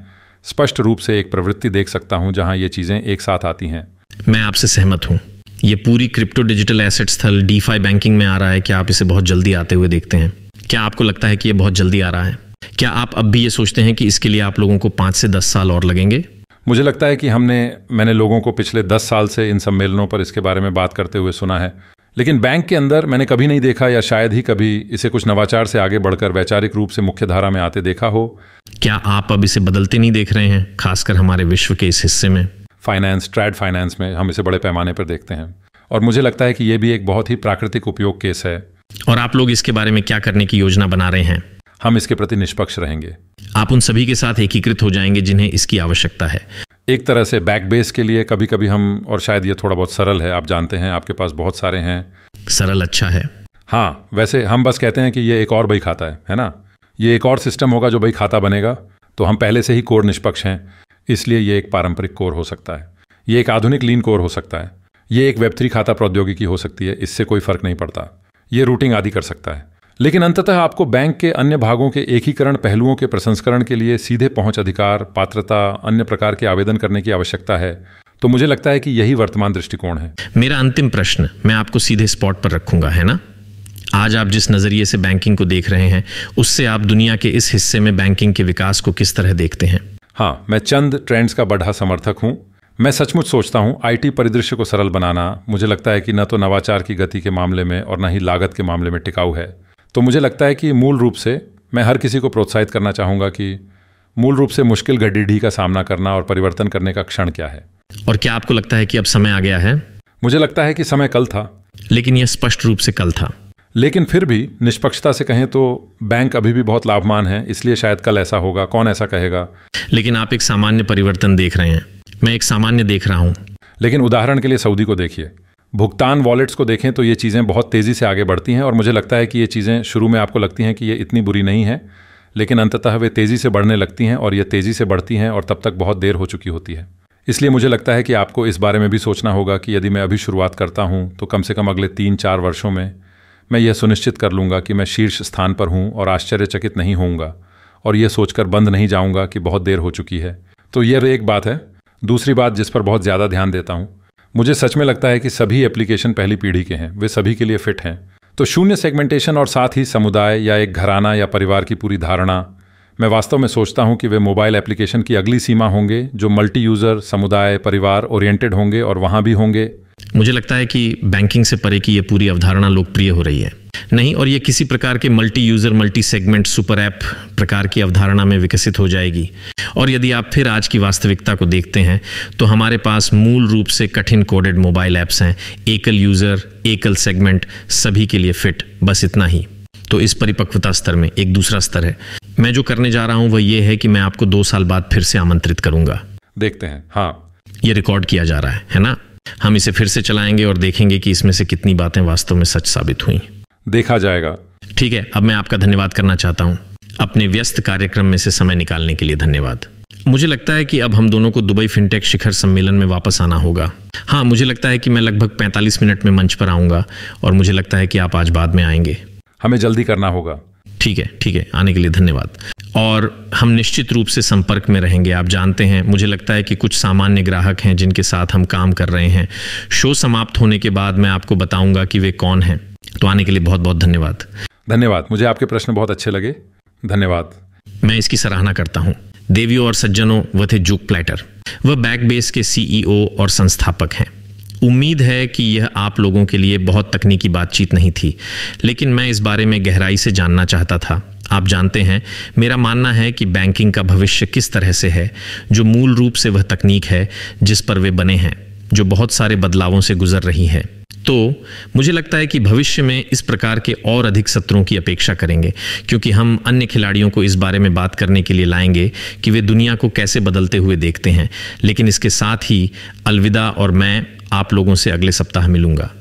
स्पष्ट रूप से एक प्रवृत्ति देख सकता हूं जहां ये चीज़ें एक साथ आती हैं मैं आपसे सहमत हूं ये पूरी क्रिप्टो डिजिटल एसेट स्थल डी बैंकिंग में आ रहा है क्या आप इसे बहुत जल्दी आते हुए देखते हैं क्या आपको लगता है कि यह बहुत जल्दी आ रहा है क्या आप अब भी ये सोचते हैं कि इसके लिए आप लोगों को पाँच से दस साल और लगेंगे मुझे लगता है कि हमने मैंने लोगों को पिछले दस साल से इन सम्मेलनों पर इसके बारे में बात करते हुए सुना है लेकिन बैंक के अंदर मैंने कभी नहीं देखा या शायद ही कभी इसे कुछ नवाचार से आगे बढ़कर वैचारिक रूप से मुख्य धारा में आते देखा हो क्या आप अब इसे बदलते नहीं देख रहे हैं खासकर हमारे विश्व के इस हिस्से में फाइनेंस ट्रेड फाइनेंस में हम इसे बड़े पैमाने पर देखते हैं और मुझे लगता है कि ये भी एक बहुत ही प्राकृतिक उपयोग केस है और आप लोग इसके बारे में क्या करने की योजना बना रहे हैं हम इसके प्रति निष्पक्ष रहेंगे आप उन सभी के साथ एकीकृत हो जाएंगे जिन्हें इसकी आवश्यकता है एक तरह से बैक बेस के लिए कभी कभी हम और शायद ये थोड़ा बहुत सरल है आप जानते हैं आपके पास बहुत सारे हैं सरल अच्छा है हाँ वैसे हम बस कहते हैं कि ये एक और बही खाता है है ना ये एक और सिस्टम होगा जो बही खाता बनेगा तो हम पहले से ही कोर निष्पक्ष हैं इसलिए ये एक पारंपरिक कोर हो सकता है ये एक आधुनिक लीन कोर हो सकता है ये एक वेब थ्री खाता प्रौद्योगिकी हो सकती है इससे कोई फर्क नहीं पड़ता ये रूटिंग आदि कर सकता है लेकिन अंततः आपको बैंक के अन्य भागों के एकीकरण पहलुओं के प्रसंस्करण के लिए सीधे पहुंच अधिकार पात्रता अन्य प्रकार के आवेदन करने की आवश्यकता है तो मुझे लगता है कि यही वर्तमान दृष्टिकोण है मेरा अंतिम प्रश्न मैं आपको सीधे स्पॉट पर रखूंगा है ना आज आप जिस नज़रिए से बैंकिंग को देख रहे हैं उससे आप दुनिया के इस हिस्से में बैंकिंग के विकास को किस तरह देखते हैं हाँ मैं चंद ट्रेंड्स का बढ़ा समर्थक हूँ मैं सचमुच सोचता हूँ आईटी परिदृश्य को सरल बनाना मुझे लगता है कि न तो नवाचार की गति के मामले में और न ही लागत के मामले में टिकाऊ है तो मुझे लगता है कि मूल रूप से मैं हर किसी को प्रोत्साहित करना चाहूँगा कि मूल रूप से मुश्किल गड्ढीढ़ी का सामना करना और परिवर्तन करने का क्षण क्या है और क्या आपको लगता है कि अब समय आ गया है मुझे लगता है कि समय कल था लेकिन यह स्पष्ट रूप से कल था लेकिन फिर भी निष्पक्षता से कहें तो बैंक अभी भी बहुत लाभमान है इसलिए शायद कल ऐसा होगा कौन ऐसा कहेगा लेकिन आप एक सामान्य परिवर्तन देख रहे हैं मैं एक सामान्य देख रहा हूँ लेकिन उदाहरण के लिए सऊदी को देखिए भुगतान वॉलेट्स को देखें तो ये चीज़ें बहुत तेज़ी से आगे बढ़ती हैं और मुझे लगता है कि ये चीज़ें शुरू में आपको लगती हैं कि ये इतनी बुरी नहीं है लेकिन अंततः वे तेज़ी से बढ़ने लगती हैं और ये तेज़ी से बढ़ती हैं और तब तक बहुत देर हो चुकी होती है इसलिए मुझे लगता है कि आपको इस बारे में भी सोचना होगा कि यदि मैं अभी शुरुआत करता हूँ तो कम से कम अगले तीन चार वर्षों में मैं यह सुनिश्चित कर लूँगा कि मैं शीर्ष स्थान पर हूँ और आश्चर्यचकित नहीं होऊंगा और यह सोचकर बंद नहीं जाऊँगा कि बहुत देर हो चुकी है तो यह एक बात है दूसरी बात जिस पर बहुत ज़्यादा ध्यान देता हूँ मुझे सच में लगता है कि सभी एप्लीकेशन पहली पीढ़ी के हैं वे सभी के लिए फिट हैं तो शून्य सेगमेंटेशन और साथ ही समुदाय या एक घराना या परिवार की पूरी धारणा मैं वास्तव में सोचता हूं कि वे मोबाइल एप्लीकेशन की अगली सीमा होंगे जो मल्टी यूज़र समुदाय परिवार ओरिएंटेड होंगे और वहां भी होंगे मुझे लगता है कि बैंकिंग से परे की यह पूरी अवधारणा लोकप्रिय हो रही है नहीं और ये किसी प्रकार के multi user multi segment super app प्रकार की अवधारणा में विकसित हो जाएगी और यदि आप फिर आज की वास्तविकता को देखते हैं तो हमारे पास मूल रूप से कठिन कोडेड मोबाइल ऐप्स हैं एकल यूज़र एकल सेगमेंट सभी के लिए फिट बस इतना ही तो इस परिपक्वता स्तर में एक दूसरा स्तर है मैं जो करने जा रहा हूं वह यह है कि मैं आपको दो साल बाद फिर से आमंत्रित करूंगा देखते हैं हाँ ये रिकॉर्ड किया जा रहा है है ना हम इसे फिर से चलाएंगे और देखेंगे कि इसमें से कितनी बातें वास्तव में सच साबित हुई देखा जाएगा ठीक है अब मैं आपका धन्यवाद करना चाहता हूँ अपने व्यस्त कार्यक्रम में से समय निकालने के लिए धन्यवाद मुझे लगता है कि अब हम दोनों को दुबई फिनटेक शिखर सम्मेलन में वापस आना होगा हाँ मुझे लगता है कि मैं लगभग 45 मिनट में मंच पर आऊंगा और मुझे लगता है कि आप आज बाद में आएंगे हमें जल्दी करना होगा ठीक है ठीक है आने के लिए धन्यवाद और हम निश्चित रूप से संपर्क में रहेंगे आप जानते हैं मुझे लगता है कि कुछ सामान्य ग्राहक हैं जिनके साथ हम काम कर रहे हैं शो समाप्त होने के बाद मैं आपको बताऊंगा कि वे कौन हैं तो आने के लिए बहुत बहुत धन्यवाद धन्यवाद मुझे आपके प्रश्न बहुत अच्छे लगे धन्यवाद मैं इसकी सराहना करता हूँ देवियों और सज्जनों व थे जुक प्लेटर वह बैक बेस के सीईओ e और संस्थापक हैं उम्मीद है कि यह आप लोगों के लिए बहुत तकनीकी बातचीत नहीं थी लेकिन मैं इस बारे में गहराई से जानना चाहता था आप जानते हैं मेरा मानना है कि बैंकिंग का भविष्य किस तरह से है जो मूल रूप से वह तकनीक है जिस पर वे बने हैं जो बहुत सारे बदलावों से गुजर रही है तो मुझे लगता है कि भविष्य में इस प्रकार के और अधिक सत्रों की अपेक्षा करेंगे क्योंकि हम अन्य खिलाड़ियों को इस बारे में बात करने के लिए लाएंगे कि वे दुनिया को कैसे बदलते हुए देखते हैं लेकिन इसके साथ ही अलविदा और मैं आप लोगों से अगले सप्ताह मिलूंगा